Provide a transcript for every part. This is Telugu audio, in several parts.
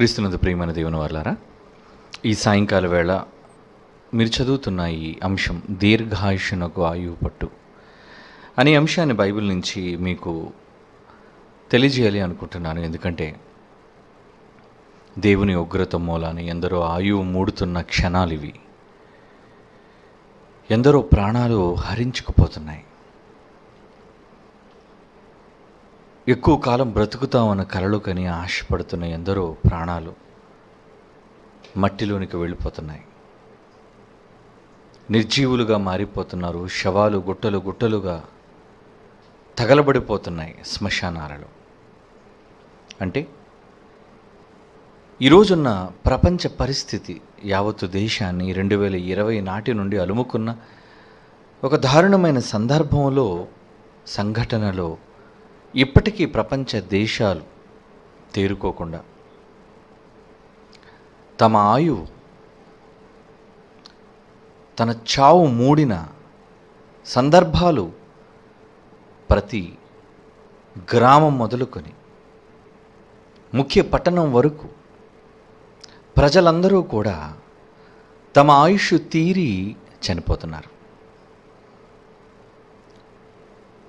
క్రీస్తునందు ప్రియమైన దేవుని వాళ్ళారా ఈ సాయంకాల వేళ మీరు చదువుతున్న ఈ అంశం దీర్ఘాయుషునకు ఆయువు పట్టు అనే అంశాన్ని బైబిల్ నుంచి మీకు తెలియజేయాలి అనుకుంటున్నాను ఎందుకంటే దేవుని ఉగ్రత మూలాన్ని ఎందరో ఆయువు మూడుతున్న క్షణాలు ఇవి ఎందరో ప్రాణాలు హరించుకుపోతున్నాయి ఎక్కువ కాలం బ్రతుకుతామన్న కలలు కని ఆశపడుతున్న ఎందరో ప్రాణాలు మట్టిలోనికి వెళ్ళిపోతున్నాయి నిర్జీవులుగా మారిపోతున్నారు శవాలు గుట్టలు గుట్టలుగా తగలబడిపోతున్నాయి శ్మశానాలలో అంటే ఈరోజున్న ప్రపంచ పరిస్థితి యావత్తు దేశాన్ని రెండు వేల ఇరవై నాటి నుండి అలుముకున్న ఒక దారుణమైన సందర్భంలో సంఘటనలో ఇప్పటికీ ప్రపంచ దేశాలు తేరుకోకుండా తమ ఆయువు తన చావు మూడిన సందర్భాలు ప్రతి గ్రామం మొదలుకొని ముఖ్య పట్టణం వరకు ప్రజలందరూ కూడా తమ ఆయుష్ తీరి చనిపోతున్నారు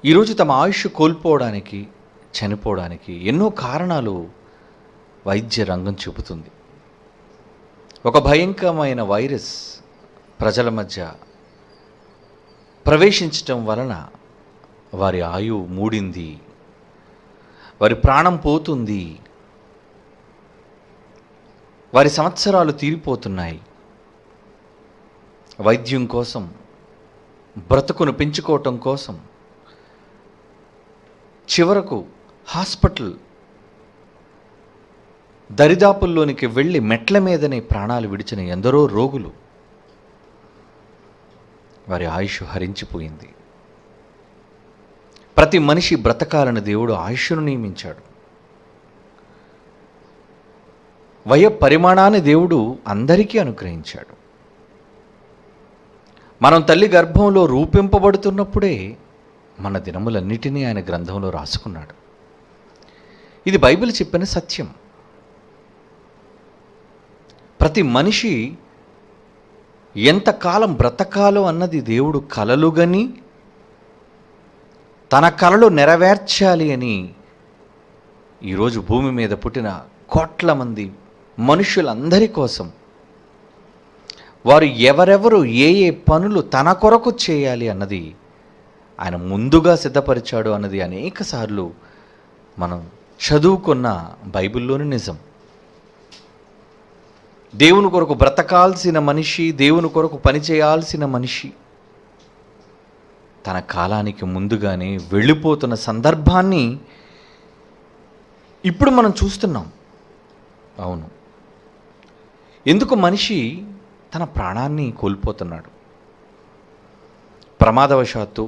ఈరోజు తమ ఆయుష్ కోల్పోవడానికి చనిపోవడానికి ఎన్నో కారణాలు వైద్య రంగం చూపుతుంది ఒక భయంకరమైన వైరస్ ప్రజల మధ్య ప్రవేశించటం వలన వారి ఆయు మూడింది వారి ప్రాణం పోతుంది వారి సంవత్సరాలు తీరిపోతున్నాయి వైద్యం కోసం బ్రతుకును పెంచుకోవటం కోసం చివరకు హాస్పిటల్ దరిదాపుల్లోనికి వెళ్ళి మెట్ల మీదనే ప్రాణాలు విడిచిన ఎందరో రోగులు వారి ఆయుష్ హరించిపోయింది ప్రతి మనిషి బ్రతకాలని దేవుడు ఆయుష్ను నియమించాడు వయ పరిమాణాన్ని దేవుడు అందరికీ అనుగ్రహించాడు మనం తల్లి గర్భంలో రూపింపబడుతున్నప్పుడే మన దినములన్నిటినీ ఆయన గ్రంథంలో రాసుకున్నాడు ఇది బైబిల్ చెప్పిన సత్యం ప్రతి మనిషి ఎంతకాలం బ్రతకాలో అన్నది దేవుడు గని తన కలలు నెరవేర్చాలి అని ఈరోజు భూమి మీద పుట్టిన కోట్ల మంది మనుషులందరి కోసం వారు ఎవరెవరు ఏ ఏ పనులు తన కొరకు చేయాలి అన్నది ఆయన ముందుగా సిద్ధపరిచాడు అన్నది అనేక సార్లు మనం చదువుకున్న బైబిల్లోని నిజం దేవుని కొరకు బ్రతకాల్సిన మనిషి దేవుని కొరకు పనిచేయాల్సిన మనిషి తన కాలానికి ముందుగానే వెళ్ళిపోతున్న సందర్భాన్ని ఇప్పుడు మనం చూస్తున్నాం అవును ఎందుకు మనిషి తన ప్రాణాన్ని కోల్పోతున్నాడు ప్రమాదవశాత్తు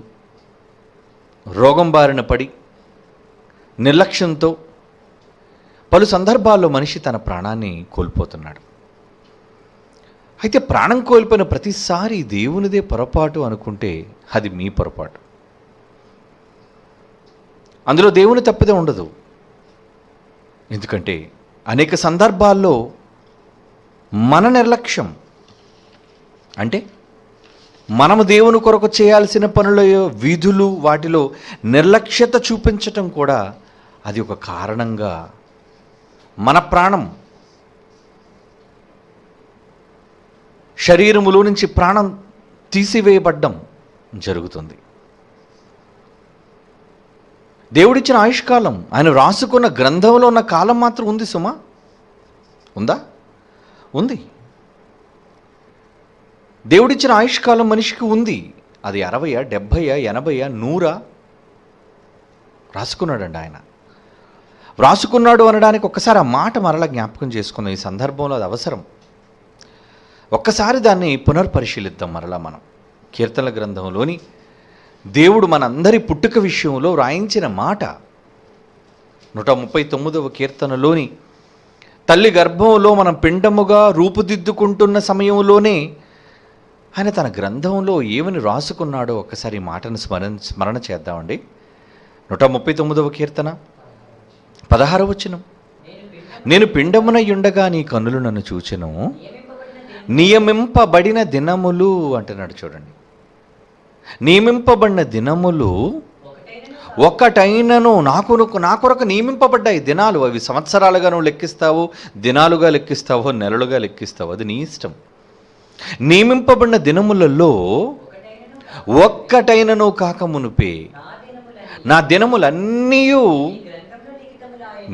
రోగం బారిన పడి నిర్లక్ష్యంతో పలు సందర్భాల్లో మనిషి తన ప్రాణాన్ని కోల్పోతున్నాడు అయితే ప్రాణం కోల్పోయిన ప్రతిసారి దేవునిదే పొరపాటు అనుకుంటే అది మీ పొరపాటు అందులో దేవుని తప్పిదే ఉండదు ఎందుకంటే అనేక సందర్భాల్లో మన నిర్లక్ష్యం అంటే మనము దేవుని కొరకు చేయాల్సిన పనుల విధులు వాటిలో నిర్లక్ష్యత చూపించటం కూడా అది ఒక కారణంగా మన ప్రాణం శరీరములో నుంచి ప్రాణం తీసివేయబడ్డం జరుగుతుంది దేవుడిచ్చిన ఆయుష్కాలం ఆయన రాసుకున్న గ్రంథంలో ఉన్న కాలం మాత్రం ఉంది సుమా ఉందా ఉంది దేవుడిచ్చిన ఆయుష్కాలం మనిషికి ఉంది అది అరవయా డెబ్భయా ఎనభయా నూరా రాసుకున్నాడండి ఆయన వ్రాసుకున్నాడు అనడానికి ఒక్కసారి ఆ మాట మరలా జ్ఞాపకం చేసుకుందాం ఈ సందర్భంలో అది అవసరం ఒక్కసారి దాన్ని పునర్పరిశీలిద్దాం మరలా మనం కీర్తన గ్రంథంలోని దేవుడు మనందరి పుట్టుక విషయంలో వ్రాయించిన మాట నూట ముప్పై తొమ్మిదవ కీర్తనలోని తల్లి గర్భంలో మనం పిండముగా రూపుదిద్దుకుంటున్న సమయంలోనే ఆయన తన గ్రంథంలో ఏమని రాసుకున్నాడో ఒక్కసారి మాటను స్మరణ స్మరణ చేద్దామండి నూట ముప్పై తొమ్మిదవ కీర్తన పదహారవ వచనం నేను పిండమునయుండగా నీ కన్నులు నన్ను చూచను నియమింపబడిన దినములు అంటున్నాడు చూడండి నియమింపబడిన దినములు ఒక్కటైనను నాకు నా కొరకు నియమింపబడ్డాయి దినాలు అవి సంవత్సరాలుగా నువ్వు లెక్కిస్తావు దినాలుగా లెక్కిస్తావో నెలలుగా లెక్కిస్తావు అది నీ ఇష్టం నియమింపబడిన దినములలో ఒక్కటైనను మునిపే నా దినములన్నీ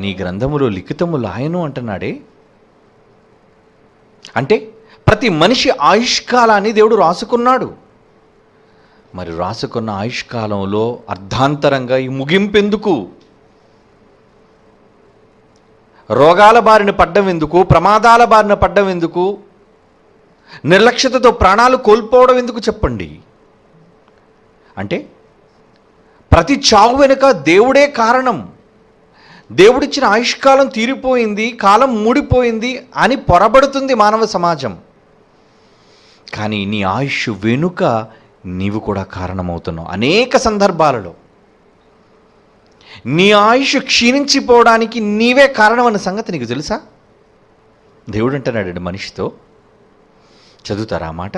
నీ గ్రంథములో లిఖితము లాయను అంటున్నాడే అంటే ప్రతి మనిషి ఆయుష్కాలాన్ని దేవుడు రాసుకున్నాడు మరి రాసుకున్న ఆయుష్కాలంలో అర్ధాంతరంగా ఈ ముగింపెందుకు రోగాల బారిన పడ్డం ఎందుకు ప్రమాదాల బారిన పడ్డం ఎందుకు నిర్లక్ష్యతతో ప్రాణాలు కోల్పోవడం ఎందుకు చెప్పండి అంటే ప్రతి చావు వెనుక దేవుడే కారణం దేవుడిచ్చిన ఆయుష్కాలం తీరిపోయింది కాలం మూడిపోయింది అని పొరబడుతుంది మానవ సమాజం కానీ నీ ఆయుష్ వెనుక నీవు కూడా కారణమవుతున్నావు అనేక సందర్భాలలో నీ ఆయుష్ క్షీణించిపోవడానికి నీవే కారణం అన్న సంగతి నీకు తెలుసా దేవుడు అంటున్నాడు మనిషితో చదువుతారా మాట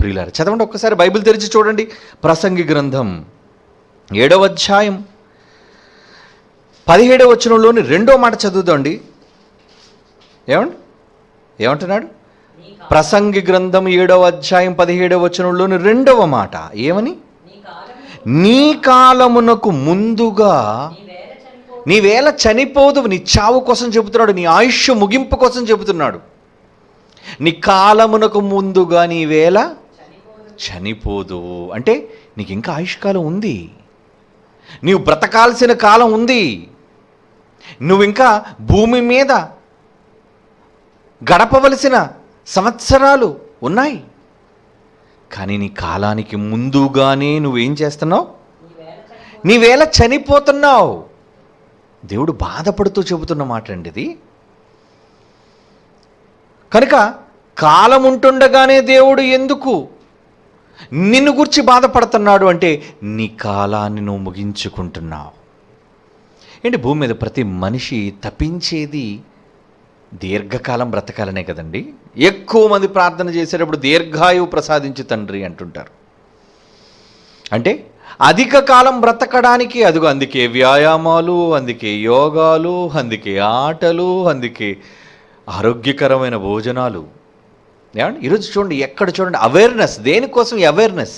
ప్రియులారా చదవండి ఒక్కసారి బైబిల్ తెరిచి చూడండి ప్రసంగి గ్రంథం ఏడవ అధ్యాయం పదిహేడవ వచనంలోని రెండో మాట చదువుదండి ఏమండి ఏమంటున్నాడు ప్రసంగి గ్రంథం ఏడవ అధ్యాయం పదిహేడవ వచనంలోని రెండవ మాట ఏమని నీ కాలమునకు ముందుగా నీవేళ చనిపోదు నీ చావు కోసం చెబుతున్నాడు నీ ఆయుష్ ముగింపు కోసం చెబుతున్నాడు నీ కాలమునకు ముందుగా నీ వేళ చనిపోదు అంటే నీకు ఇంకా ఆయుష్కాలం ఉంది నీవు బ్రతకాల్సిన కాలం ఉంది నువ్వు ఇంకా భూమి మీద గడపవలసిన సంవత్సరాలు ఉన్నాయి కానీ నీ కాలానికి ముందుగానే నువ్వేం చేస్తున్నావు నీవేళ చనిపోతున్నావు దేవుడు బాధపడుతూ చెబుతున్న మాట అండి ఇది కనుక కాలం ఉంటుండగానే దేవుడు ఎందుకు నిన్ను గురించి బాధపడుతున్నాడు అంటే నీ కాలాన్ని నువ్వు ముగించుకుంటున్నావు ఏంటి భూమి మీద ప్రతి మనిషి తప్పించేది దీర్ఘకాలం బ్రతకాలనే కదండి ఎక్కువ మంది ప్రార్థన చేసేటప్పుడు దీర్ఘాయువు ప్రసాదించి తండ్రి అంటుంటారు అంటే అధిక కాలం బ్రతకడానికి అదిగో అందుకే వ్యాయామాలు అందుకే యోగాలు అందుకే ఆటలు అందుకే ఆరోగ్యకరమైన భోజనాలు ఏమండి ఈరోజు చూడండి ఎక్కడ చూడండి అవేర్నెస్ దేనికోసం awareness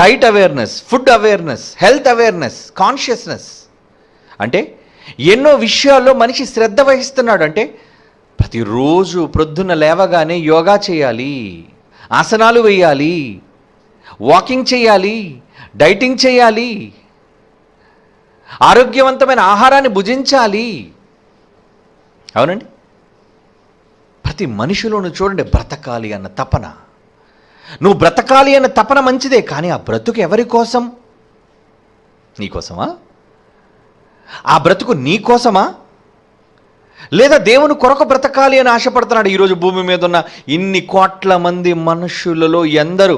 diet awareness food awareness health awareness consciousness అంటే ఎన్నో విషయాల్లో మనిషి శ్రద్ధ వహిస్తున్నాడు అంటే ప్రతిరోజు ప్రొద్దున లేవగానే యోగా చేయాలి ఆసనాలు వేయాలి వాకింగ్ చేయాలి డైటింగ్ చేయాలి ఆరోగ్యవంతమైన ఆహారాన్ని భుజించాలి అవునండి ప్రతి మనిషిలోను చూడండి బ్రతకాలి అన్న తపన నువ్వు బ్రతకాలి అన్న తపన మంచిదే కానీ ఆ బ్రతుకు ఎవరి కోసం నీకోసమా ఆ బ్రతుకు నీకోసమా లేదా దేవుని కొరకు బ్రతకాలి అని ఆశపడుతున్నాడు ఈరోజు భూమి మీద ఉన్న ఇన్ని కోట్ల మంది మనుషులలో ఎందరూ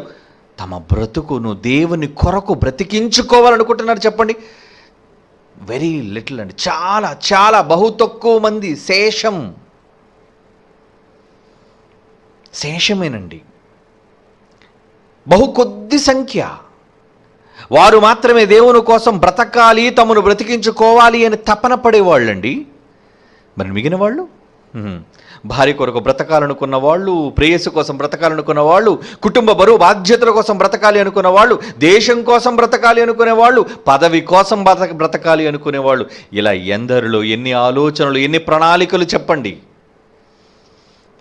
తమ బ్రతుకును దేవుని కొరకు బ్రతికించుకోవాలనుకుంటున్నారు చెప్పండి వెరీ లిటిల్ అండి చాలా చాలా బహు తక్కువ మంది శేషం శేషమేనండి బహు కొద్ది సంఖ్య వారు మాత్రమే దేవుని కోసం బ్రతకాలి తమను బ్రతికించుకోవాలి అని తపన పడేవాళ్ళండి మరి మిగిలిన వాళ్ళు భార్య కొరకు బ్రతకాలనుకున్న వాళ్ళు ప్రేయస్సు కోసం బ్రతకాలనుకున్న వాళ్ళు కుటుంబ బరువు బాధ్యతల కోసం బ్రతకాలి అనుకున్న వాళ్ళు దేశం కోసం బ్రతకాలి అనుకునే వాళ్ళు పదవి కోసం బ్రత బ్రతకాలి అనుకునేవాళ్ళు ఇలా ఎందరిలో ఎన్ని ఆలోచనలు ఎన్ని ప్రణాళికలు చెప్పండి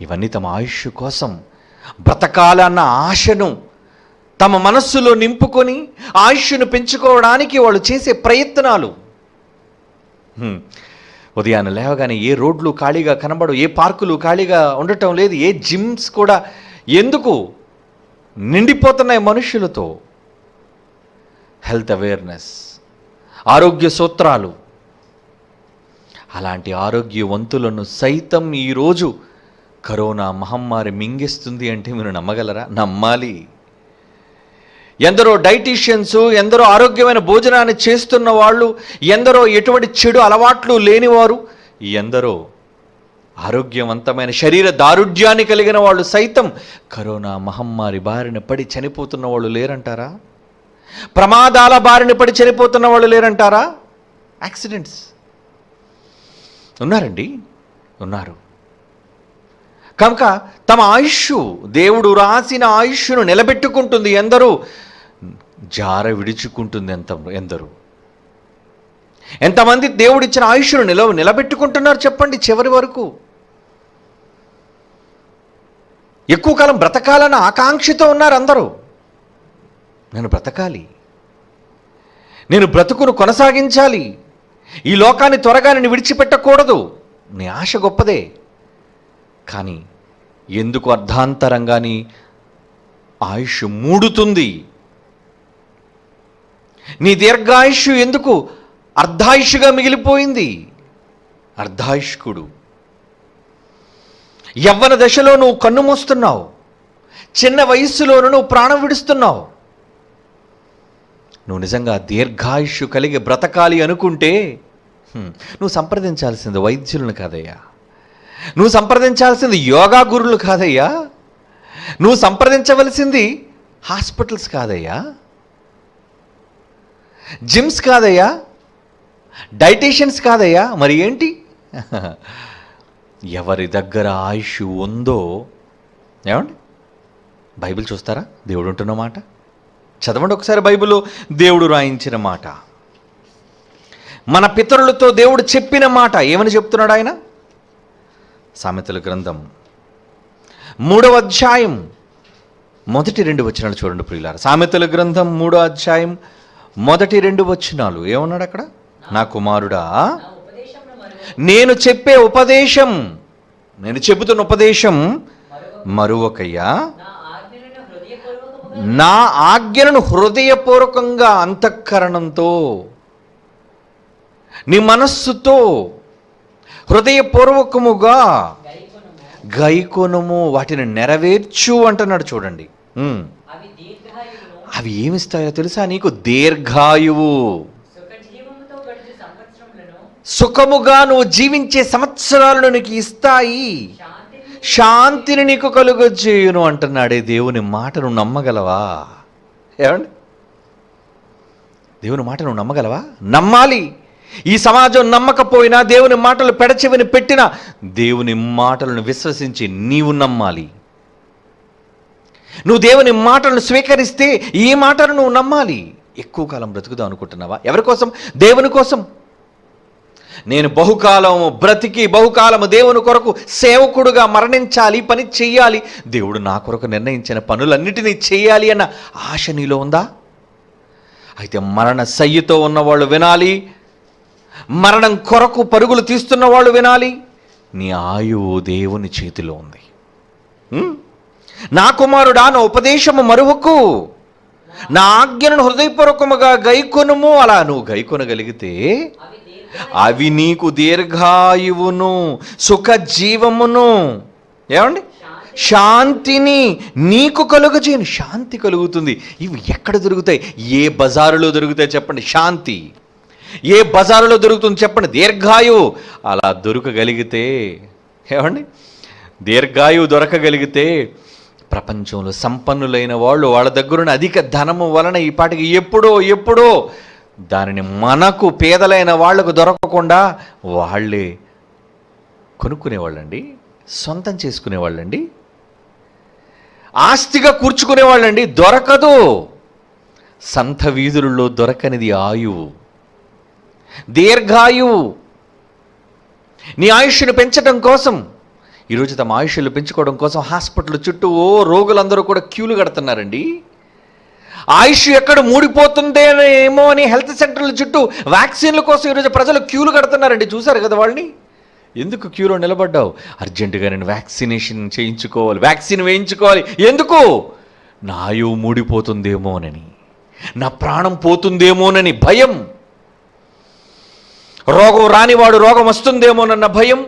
ఇవన్నీ తమ ఆయుష్ కోసం బ్రతకాలన్న ఆశను తమ మనస్సులో నింపుకొని ఆయుష్ను పెంచుకోవడానికి వాళ్ళు చేసే ప్రయత్నాలు ఉదయాన్నే లేవగానే ఏ రోడ్లు ఖాళీగా కనబడవు ఏ పార్కులు ఖాళీగా ఉండటం లేదు ఏ జిమ్స్ కూడా ఎందుకు నిండిపోతున్నాయి మనుషులతో హెల్త్ అవేర్నెస్ ఆరోగ్య సూత్రాలు అలాంటి ఆరోగ్యవంతులను సైతం ఈరోజు కరోనా మహమ్మారి మింగిస్తుంది అంటే మీరు నమ్మగలరా నమ్మాలి ఎందరో డైటీషియన్స్ ఎందరో ఆరోగ్యమైన భోజనాన్ని చేస్తున్న వాళ్ళు ఎందరో ఎటువంటి చెడు అలవాట్లు లేనివారు ఎందరో ఆరోగ్యవంతమైన శరీర దారుఢ్యాన్ని కలిగిన వాళ్ళు సైతం కరోనా మహమ్మారి బారిన పడి చనిపోతున్న వాళ్ళు లేరంటారా ప్రమాదాల బారిన పడి చనిపోతున్న వాళ్ళు లేరంటారా యాక్సిడెంట్స్ ఉన్నారండి ఉన్నారు కనుక తమ ఆయుష్ దేవుడు రాసిన ఆయుష్ను నిలబెట్టుకుంటుంది ఎందరూ జార విడుచుకుంటుంది ఎంత ఎందరు ఎంతమంది దేవుడిచ్చిన ఆయుష్ను నిలవ నిలబెట్టుకుంటున్నారు చెప్పండి చివరి వరకు ఎక్కువ కాలం బ్రతకాలని ఆకాంక్షతో ఉన్నారు అందరూ నేను బ్రతకాలి నేను బ్రతుకును కొనసాగించాలి ఈ లోకాన్ని త్వరగా నేను విడిచిపెట్టకూడదు నీ ఆశ గొప్పదే కానీ ఎందుకు అర్ధాంతరంగాని ఆయుష్ మూడుతుంది నీ దీర్ఘాయుష్ ఎందుకు అర్ధాయుష్గా మిగిలిపోయింది అర్ధాయుష్కుడు యవ్వన దశలో నువ్వు కన్ను మూస్తున్నావు చిన్న వయస్సులోను నువ్వు ప్రాణం విడుస్తున్నావు నువ్వు నిజంగా దీర్ఘాయుష్ కలిగి బ్రతకాలి అనుకుంటే నువ్వు సంప్రదించాల్సింది వైద్యులను కాదయ్యా నువ్వు సంప్రదించాల్సింది యోగా గురులు కాదయ్యా నువ్వు సంప్రదించవలసింది హాస్పిటల్స్ కాదయ్యా జిమ్స్ కాదయ్యా డైటీషియన్స్ కాదయ్యా మరి ఏంటి ఎవరి దగ్గర ఆయుష్ ఉందో ఏమండి బైబిల్ చూస్తారా దేవుడు ఉంటున్న మాట చదవండి ఒకసారి బైబిల్ దేవుడు రాయించిన మాట మన పితరులతో దేవుడు చెప్పిన మాట ఏమని చెప్తున్నాడు ఆయన సామెతల గ్రంథం మూడవ అధ్యాయం మొదటి రెండు వచనాలు చూడండి ప్రియులారు సామెతల గ్రంథం మూడో అధ్యాయం మొదటి రెండు వచనాలు ఏమన్నాడు అక్కడ నా కుమారుడా నేను చెప్పే ఉపదేశం నేను చెబుతున్న ఉపదేశం మరొకయ్యా నా ఆజ్ఞలను హృదయపూర్వకంగా అంతఃకరణంతో నీ మనస్సుతో హృదయపూర్వకముగా గైకొనము వాటిని నెరవేర్చు అంటున్నాడు చూడండి అవి ఏమిస్తాయో తెలుసా నీకు దీర్ఘాయువు సుఖముగా నువ్వు జీవించే సంవత్సరాలను నీకు ఇస్తాయి శాంతిని నీకు చేయును అంటున్నాడే దేవుని మాటను నమ్మగలవా ఏమండి దేవుని మాట నువ్వు నమ్మగలవా నమ్మాలి ఈ సమాజం నమ్మకపోయినా దేవుని మాటలు పెడచెవిని పెట్టినా దేవుని మాటలను విశ్వసించి నీవు నమ్మాలి నువ్వు దేవుని మాటలను స్వీకరిస్తే ఈ మాటను నువ్వు నమ్మాలి ఎక్కువ కాలం బ్రతుకుదాం అనుకుంటున్నావా ఎవరి కోసం దేవుని కోసం నేను బహుకాలము బ్రతికి బహుకాలము దేవుని కొరకు సేవకుడుగా మరణించాలి పని చెయ్యాలి దేవుడు నా కొరకు నిర్ణయించిన పనులన్నిటినీ చేయాలి అన్న ఆశ నీలో ఉందా అయితే మరణ సయ్యతో ఉన్నవాళ్ళు వినాలి మరణం కొరకు పరుగులు తీస్తున్న వాళ్ళు వినాలి నీ ఆయువు దేవుని చేతిలో ఉంది నా కుమారుడా నా ఉపదేశము మరువకు నా ఆజ్ఞను హృదయపూర్వకముగా గైకొనుము అలా నువ్వు గైకొనగలిగితే అవి నీకు దీర్ఘాయువును సుఖ జీవమును ఏమండి శాంతిని నీకు కలుగజేయను శాంతి కలుగుతుంది ఇవి ఎక్కడ దొరుకుతాయి ఏ బజారులో దొరుకుతాయి చెప్పండి శాంతి ఏ బజారులో దొరుకుతుంది చెప్పండి దీర్ఘాయువు అలా దొరకగలిగితే ఏమండి దీర్ఘాయువు దొరకగలిగితే ప్రపంచంలో సంపన్నులైన వాళ్ళు వాళ్ళ దగ్గరున్న అధిక ధనము వలన ఈ పాటికి ఎప్పుడో ఎప్పుడో దానిని మనకు పేదలైన వాళ్లకు దొరకకుండా వాళ్ళే కొనుక్కునేవాళ్ళండి సొంతం చేసుకునేవాళ్ళండి ఆస్తిగా కూర్చుకునేవాళ్ళండి దొరకదు సంత వీధులలో దొరకనిది ఆయువు దీర్ఘాయువు నీ ఆయుష్ను పెంచడం కోసం ఈరోజు తమ ఆయుష్లు పెంచుకోవడం కోసం హాస్పిటల్ చుట్టూ ఓ రోగులందరూ కూడా క్యూలు కడుతున్నారండి ఆయుష్ ఎక్కడ మూడిపోతుందేమో ఏమో అని హెల్త్ సెంటర్ల చుట్టూ వ్యాక్సిన్ల కోసం ఈరోజు ప్రజలు క్యూలు కడుతున్నారండి చూశారు కదా వాళ్ళని ఎందుకు క్యూలో నిలబడ్డావు అర్జెంటుగా నేను వ్యాక్సినేషన్ చేయించుకోవాలి వ్యాక్సిన్ వేయించుకోవాలి ఎందుకు నా ఆయువు మూడిపోతుందేమోనని నా ప్రాణం పోతుందేమోనని భయం రోగం రానివాడు రోగం వస్తుందేమోనన్న భయం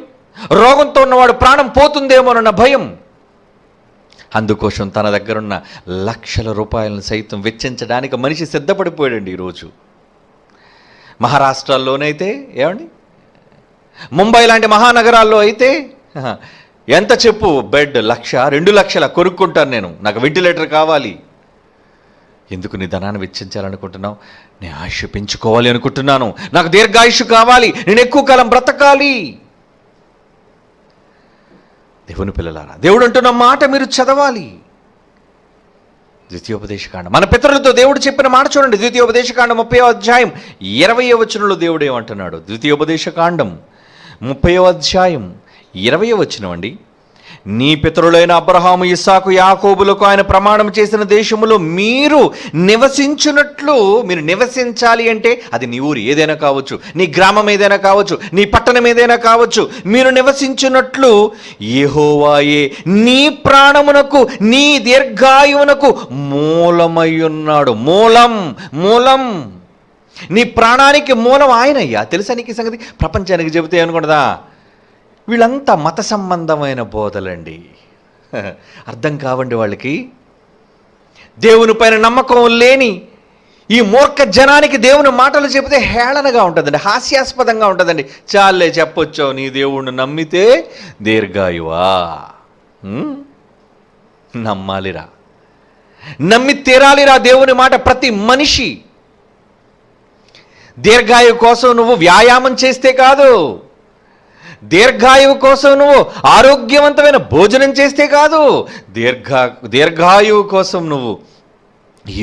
రోగంతో ఉన్నవాడు ప్రాణం పోతుందేమోనన్న భయం అందుకోసం తన దగ్గరున్న లక్షల రూపాయలను సైతం వెచ్చించడానికి మనిషి సిద్ధపడిపోయాడండి ఈరోజు మహారాష్ట్రాల్లోనైతే ఏమండి ముంబై లాంటి మహానగరాల్లో అయితే ఎంత చెప్పు బెడ్ లక్ష రెండు లక్షల కొనుక్కుంటాను నేను నాకు వెంటిలేటర్ కావాలి ఎందుకు నీ ధనాన్ని వెచ్చించాలనుకుంటున్నావు నేను ఆయుష్ పెంచుకోవాలి అనుకుంటున్నాను నాకు దీర్ఘాయుష్ కావాలి నేను ఎక్కువ కాలం బ్రతకాలి దేవుని పిల్లలారా దేవుడు అంటున్న మాట మీరు చదవాలి ద్వితీయోపదేశకాండం మన పితరులతో దేవుడు చెప్పిన మాట చూడండి ద్వితీయోపదేశకాండం ముప్పై అధ్యాయం ఇరవై వచనంలో దేవుడు ఏమంటున్నాడు ద్వితీయోపదేశకాండం ముప్పై అధ్యాయం ఇరవై వచనం అండి నీ పితరులైన అబ్రహాము ఇస్సాకు యాకోబులకు ఆయన ప్రమాణం చేసిన దేశములో మీరు నివసించినట్లు మీరు నివసించాలి అంటే అది నీ ఊరు ఏదైనా కావచ్చు నీ గ్రామం ఏదైనా కావచ్చు నీ పట్టణం ఏదైనా కావచ్చు మీరు నివసించినట్లు ఏహోవాయే నీ ప్రాణమునకు నీ దీర్ఘాయువునకు మూలమై ఉన్నాడు మూలం మూలం నీ ప్రాణానికి మూలం ఆయనయ్యా తెలుసా నీకు సంగతి ప్రపంచానికి చెబితే అనుకుంటుందా వీళ్ళంతా మత సంబంధమైన బోధలండి అర్థం కావండి వాళ్ళకి దేవుని పైన నమ్మకం లేని ఈ మూర్ఖ జనానికి దేవుని మాటలు చెబితే హేళనగా ఉంటుందండి హాస్యాస్పదంగా ఉంటుందండి చాలే చెప్పొచ్చావు నీ దేవుణ్ణి నమ్మితే దీర్ఘాయువా నమ్మాలిరా నమ్మి తీరాలిరా దేవుని మాట ప్రతి మనిషి దీర్ఘాయువు కోసం నువ్వు వ్యాయామం చేస్తే కాదు దీర్ఘాయువు కోసం నువ్వు ఆరోగ్యవంతమైన భోజనం చేస్తే కాదు దీర్ఘ దీర్ఘాయువు కోసం నువ్వు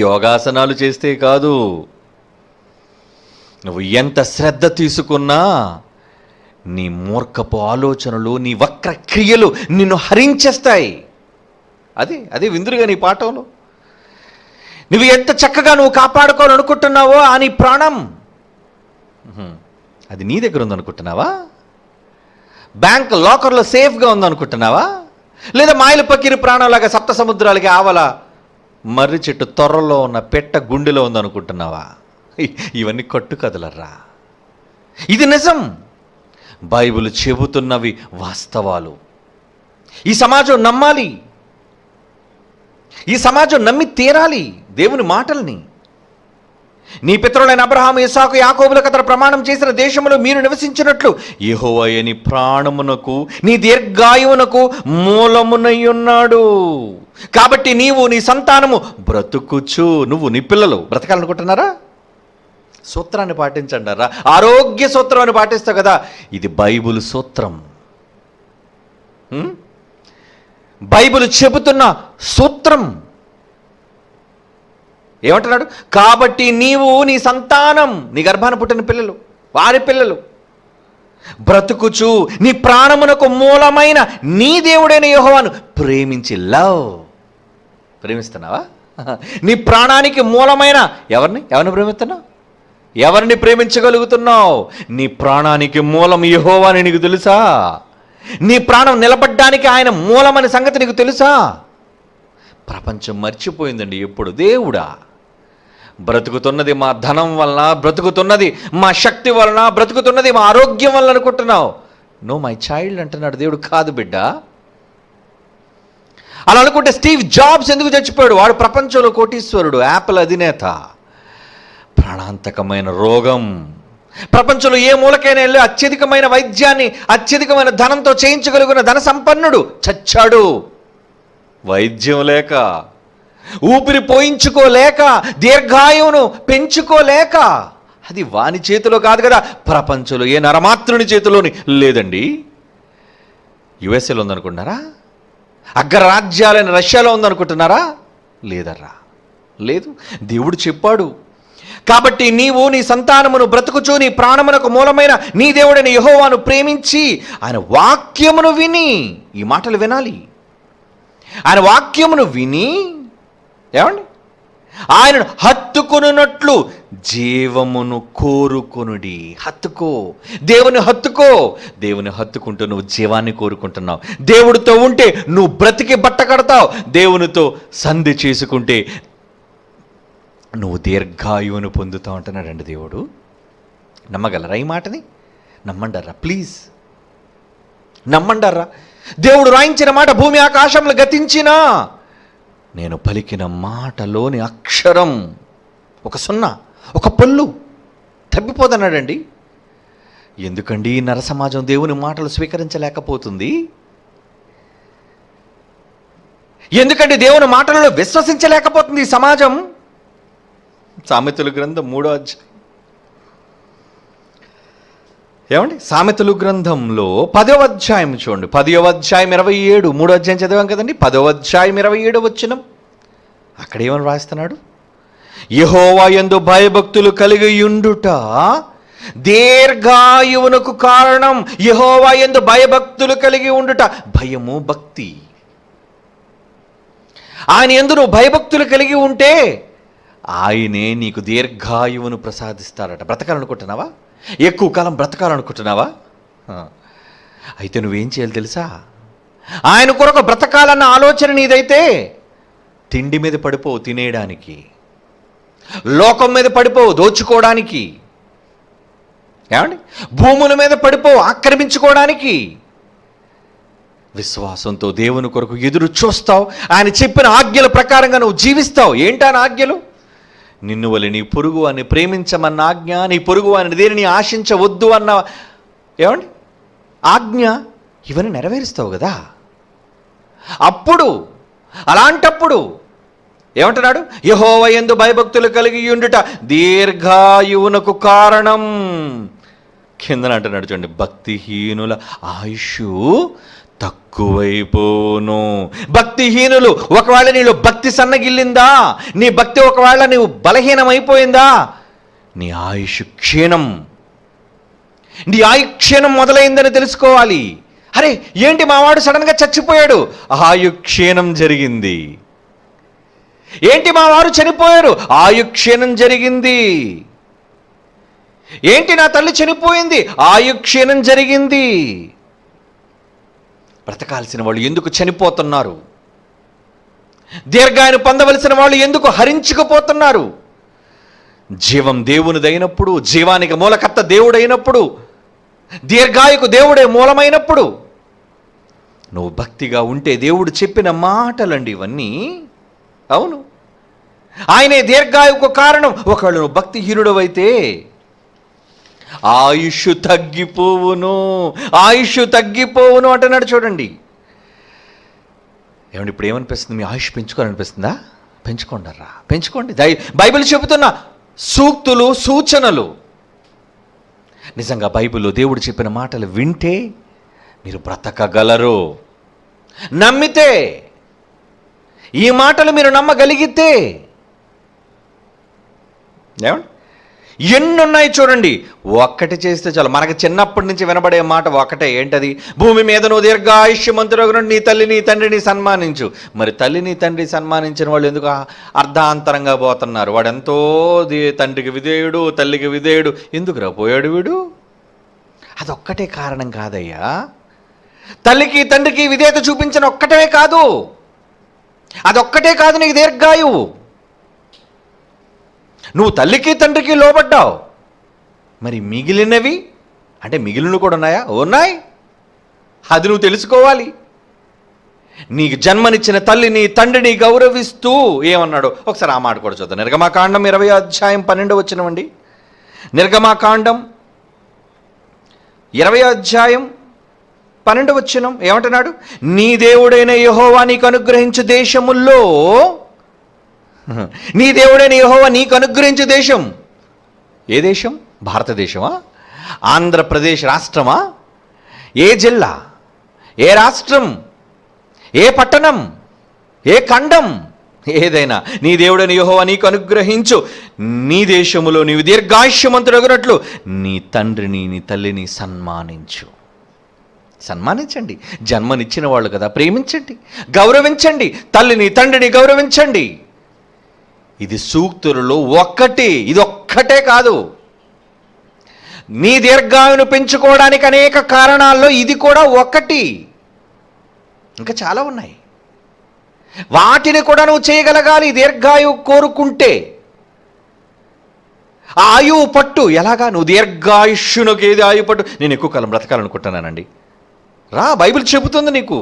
యోగాసనాలు చేస్తే కాదు నువ్వు ఎంత శ్రద్ధ తీసుకున్నా నీ మూర్ఖపు ఆలోచనలు నీ వక్ర క్రియలు నిన్ను హరించేస్తాయి అదే అదే విందురుగా నీ పాఠంలో నువ్వు ఎంత చక్కగా నువ్వు కాపాడుకోవాలనుకుంటున్నావో ఆ నీ ప్రాణం అది నీ దగ్గర ఉందనుకుంటున్నావా బ్యాంక్ లాకర్లో సేఫ్గా ఉందనుకుంటున్నావా లేదా మాయలు పక్కిరి ప్రాణంలాగా సప్త సముద్రాలకి ఆవల మర్రి చెట్టు త్వరలో ఉన్న పెట్ట గుండెలో ఉందనుకుంటున్నావా ఇవన్నీ కట్టు కదలర్రా ఇది నిజం బైబిల్ చెబుతున్నవి వాస్తవాలు ఈ సమాజం నమ్మాలి ఈ సమాజం నమ్మి తీరాలి దేవుని మాటల్ని నీ పితరులైన అబ్రహాము ఇసాకు యాకోబులకు అతను ప్రమాణం చేసిన దేశంలో మీరు నివసించినట్లు యహోవయ్య ప్రాణమునకు నీ దీర్ఘాయువునకు మూలమునయ్యున్నాడు కాబట్టి నీవు నీ సంతానము బ్రతుకుచు నువ్వు నీ పిల్లలు బ్రతకాలనుకుంటున్నారా సూత్రాన్ని పాటించండి రా ఆరోగ్య సూత్రం అని పాటిస్తావు కదా ఇది బైబుల్ సూత్రం బైబుల్ చెబుతున్న సూత్రం ఏమంటున్నాడు కాబట్టి నీవు నీ సంతానం నీ గర్భాన పుట్టిన పిల్లలు వారి పిల్లలు బ్రతుకుచు నీ ప్రాణమునకు మూలమైన నీ దేవుడైన యోహవాను ప్రేమించి లవ్ ప్రేమిస్తున్నావా నీ ప్రాణానికి మూలమైన ఎవరిని ఎవరిని ప్రేమిస్తున్నావు ఎవరిని ప్రేమించగలుగుతున్నావు నీ ప్రాణానికి మూలం యహోవాని నీకు తెలుసా నీ ప్రాణం నిలబడ్డానికి ఆయన మూలమనే సంగతి నీకు తెలుసా ప్రపంచం మర్చిపోయిందండి ఎప్పుడు దేవుడా బ్రతుకుతున్నది మా ధనం వలన బ్రతుకుతున్నది మా శక్తి వలన బ్రతుకుతున్నది మా ఆరోగ్యం వలన అనుకుంటున్నావు నో మై చైల్డ్ అంటున్నాడు దేవుడు కాదు బిడ్డ అలా అనుకుంటే స్టీవ్ జాబ్స్ ఎందుకు చచ్చిపోయాడు వాడు ప్రపంచంలో కోటీశ్వరుడు యాపిల్ అధినేత ప్రాణాంతకమైన రోగం ప్రపంచంలో ఏ మూలకైనా వెళ్ళి అత్యధికమైన వైద్యాన్ని అత్యధికమైన ధనంతో చేయించగలిగిన ధన సంపన్నుడు చచ్చాడు వైద్యం లేక ఊపిరి పోయించుకోలేక దీర్ఘాయువును పెంచుకోలేక అది వాని చేతిలో కాదు కదా ప్రపంచంలో ఏ నరమాత్రుని చేతిలోని లేదండి యుఎస్ఏలో ఉందనుకుంటున్నారా అగ్రరాజ్యాలైన రష్యాలో ఉందనుకుంటున్నారా లేదర్రా లేదు దేవుడు చెప్పాడు కాబట్టి నీవు నీ సంతానమును బ్రతుకుచూ నీ ప్రాణమునకు మూలమైన నీ దేవుడైన యహోవాను ప్రేమించి ఆయన వాక్యమును విని ఈ మాటలు వినాలి ఆయన వాక్యమును విని ఏమండి ఆయనను హత్తుకొనున్నట్లు జీవమును కోరుకొనుడి హత్తుకో దేవుని హత్తుకో దేవుని హత్తుకుంటూ నువ్వు జీవాన్ని కోరుకుంటున్నావు దేవుడితో ఉంటే నువ్వు బ్రతికి బట్ట కడతావు దేవునితో సంధి చేసుకుంటే నువ్వు దీర్ఘాయువును పొందుతావు అంటున్నాడండి దేవుడు నమ్మగలరా ఈ మాటని నమ్మండరా ప్లీజ్ నమ్మండరా దేవుడు రాయించిన మాట భూమి ఆకాశంలో గతించినా నేను పలికిన మాటలోని అక్షరం ఒక సున్నా ఒక పళ్ళు తప్పిపోదన్నాడండి ఎందుకండి నరసమాజం దేవుని మాటలు స్వీకరించలేకపోతుంది ఎందుకండి దేవుని మాటలలో విశ్వసించలేకపోతుంది ఈ సమాజం సామెతుల గ్రంథం మూడో అధ్యాయం ఏమండి సామెతలు గ్రంథంలో పదవ అధ్యాయం చూడండి పదవ అధ్యాయం ఇరవై ఏడు మూడో అధ్యాయం చదివాం కదండి పదవ అధ్యాయం ఇరవై ఏడు వచ్చినం అక్కడ ఏమని రాస్తున్నాడు యహోవా ఎందు భయభక్తులు కలిగి ఉండుట దీర్ఘాయువునకు కారణం యహోవా ఎందు భయభక్తులు కలిగి ఉండుట భయము భక్తి ఆయన ఎందు భయభక్తులు కలిగి ఉంటే ఆయనే నీకు దీర్ఘాయువును ప్రసాదిస్తారట బ్రతకాలనుకుంటున్నావా ఎక్కువ కాలం బ్రతకాలనుకుంటున్నావా అయితే నువ్వేం చేయాలి తెలుసా ఆయన కొరకు బ్రతకాలన్న ఆలోచన నీదైతే తిండి మీద పడిపోవు తినేయడానికి లోకం మీద పడిపోవు దోచుకోవడానికి ఏమండి భూముల మీద పడిపోవు ఆక్రమించుకోవడానికి విశ్వాసంతో దేవుని కొరకు ఎదురు చూస్తావు ఆయన చెప్పిన ఆజ్ఞల ప్రకారంగా నువ్వు జీవిస్తావు ఏంటి ఆజ్ఞలు నిన్ను వలి నీ పొరుగు అని ప్రేమించమన్న ఆజ్ఞ నీ పొరుగు అని దేనిని ఆశించవద్దు అన్న ఏమండి ఆజ్ఞ ఇవన్నీ నెరవేరుస్తావు కదా అప్పుడు అలాంటప్పుడు ఏమంటున్నాడు యహోవ ఎందు భయభక్తులు కలిగి ఉండుట దీర్ఘాయువునకు కారణం కిందన అంటున్నాడు చూడండి భక్తిహీనుల ఆయుష్ తక్కువైపోను భక్తిహీనులు ఒకవేళ నీలో భక్తి సన్నగిల్లిందా నీ భక్తి ఒకవేళ నీవు బలహీనమైపోయిందా నీ ఆయుష్ క్షీణం నీ ఆయు క్షీణం మొదలైందని తెలుసుకోవాలి అరే ఏంటి మావాడు సడన్గా చచ్చిపోయాడు ఆయు క్షీణం జరిగింది ఏంటి మా వారు చనిపోయారు ఆయు క్షీణం జరిగింది ఏంటి నా తల్లి చనిపోయింది ఆయు క్షీణం జరిగింది బ్రతకాల్సిన వాళ్ళు ఎందుకు చనిపోతున్నారు దీర్ఘాయను పొందవలసిన వాళ్ళు ఎందుకు హరించుకుపోతున్నారు జీవం దేవునిదైనప్పుడు జీవానికి మూలకర్త దేవుడైనప్పుడు దీర్ఘాయుకు దేవుడే మూలమైనప్పుడు నువ్వు భక్తిగా ఉంటే దేవుడు చెప్పిన మాటలండి ఇవన్నీ అవును ఆయనే దీర్ఘాయుకు కారణం ఒకళ్ళు నువ్వు భక్తిహీనుడవైతే ఆయుష్ తగ్గిపోవును ఆయుష్ తగ్గిపోవును అంటున్నాడు చూడండి ఏమండి ఇప్పుడు ఏమనిపిస్తుంది మీ ఆయుష్ పెంచుకోవాలనిపిస్తుందా పెంచుకోండరా పెంచుకోండి దై బైబిల్ చెబుతున్న సూక్తులు సూచనలు నిజంగా బైబిల్ దేవుడు చెప్పిన మాటలు వింటే మీరు బ్రతకగలరు నమ్మితే ఈ మాటలు మీరు నమ్మగలిగితే ఏమండి ఎన్నున్నాయి చూడండి ఒక్కటి చేస్తే చాలు మనకి చిన్నప్పటి నుంచి వినబడే మాట ఒకటే ఏంటది భూమి మీద నువ్వు దీర్ఘాయుష్యమంతుడు నీ తల్లి నీ తండ్రిని సన్మానించు మరి తల్లిని తండ్రి సన్మానించిన వాళ్ళు ఎందుకు అర్ధాంతరంగా పోతున్నారు వాడెంతో తండ్రికి విధేయుడు తల్లికి విధేయుడు ఎందుకు రాపోయాడు పోయాడు వీడు అదొక్కటే కారణం కాదయ్యా తల్లికి తండ్రికి విధేయత చూపించిన ఒక్కటే కాదు అదొక్కటే కాదు నీకు దీర్ఘాయువు నువ్వు తల్లికి తండ్రికి లోబడ్డావు మరి మిగిలినవి అంటే మిగిలిన కూడా ఉన్నాయా ఉన్నాయి అది నువ్వు తెలుసుకోవాలి నీకు జన్మనిచ్చిన తల్లిని తండ్రిని గౌరవిస్తూ ఏమన్నాడు ఒకసారి ఆ మాట కూడా చూద్దాం నిర్గమాకాండం ఇరవై అధ్యాయం పన్నెండు వచ్చినవండి నిర్గమాకాండం ఇరవై అధ్యాయం పన్నెండు వచ్చినం ఏమంటున్నాడు నీ దేవుడైన యహోవా నీకు దేశముల్లో నీ దేవుడే యహోవ నీకు అనుగ్రహించే దేశం ఏ దేశం భారతదేశమా ఆంధ్రప్రదేశ్ రాష్ట్రమా ఏ జిల్లా ఏ రాష్ట్రం ఏ పట్టణం ఏ ఖండం ఏదైనా నీ దేవుడని యోహో నీకు అనుగ్రహించు నీ దేశములో నీవు దీర్ఘాయుష్యమంతుడగినట్లు నీ తండ్రిని నీ తల్లిని సన్మానించు సన్మానించండి జన్మనిచ్చిన వాళ్ళు కదా ప్రేమించండి గౌరవించండి తల్లిని తండ్రిని గౌరవించండి ఇది సూక్తులలో ఒక్కటి ఇది ఒక్కటే కాదు నీ దీర్ఘాయును పెంచుకోవడానికి అనేక కారణాల్లో ఇది కూడా ఒకటి ఇంకా చాలా ఉన్నాయి వాటిని కూడా నువ్వు చేయగలగాలి దీర్ఘాయువు కోరుకుంటే ఆ ఆయువు పట్టు ఎలాగా నువ్వు దీర్ఘాయుష్యునికి ఏది ఆయు పట్టు నేను ఎక్కువ కాలం బ్రతకాలనుకుంటున్నానండి రా బైబిల్ చెబుతుంది నీకు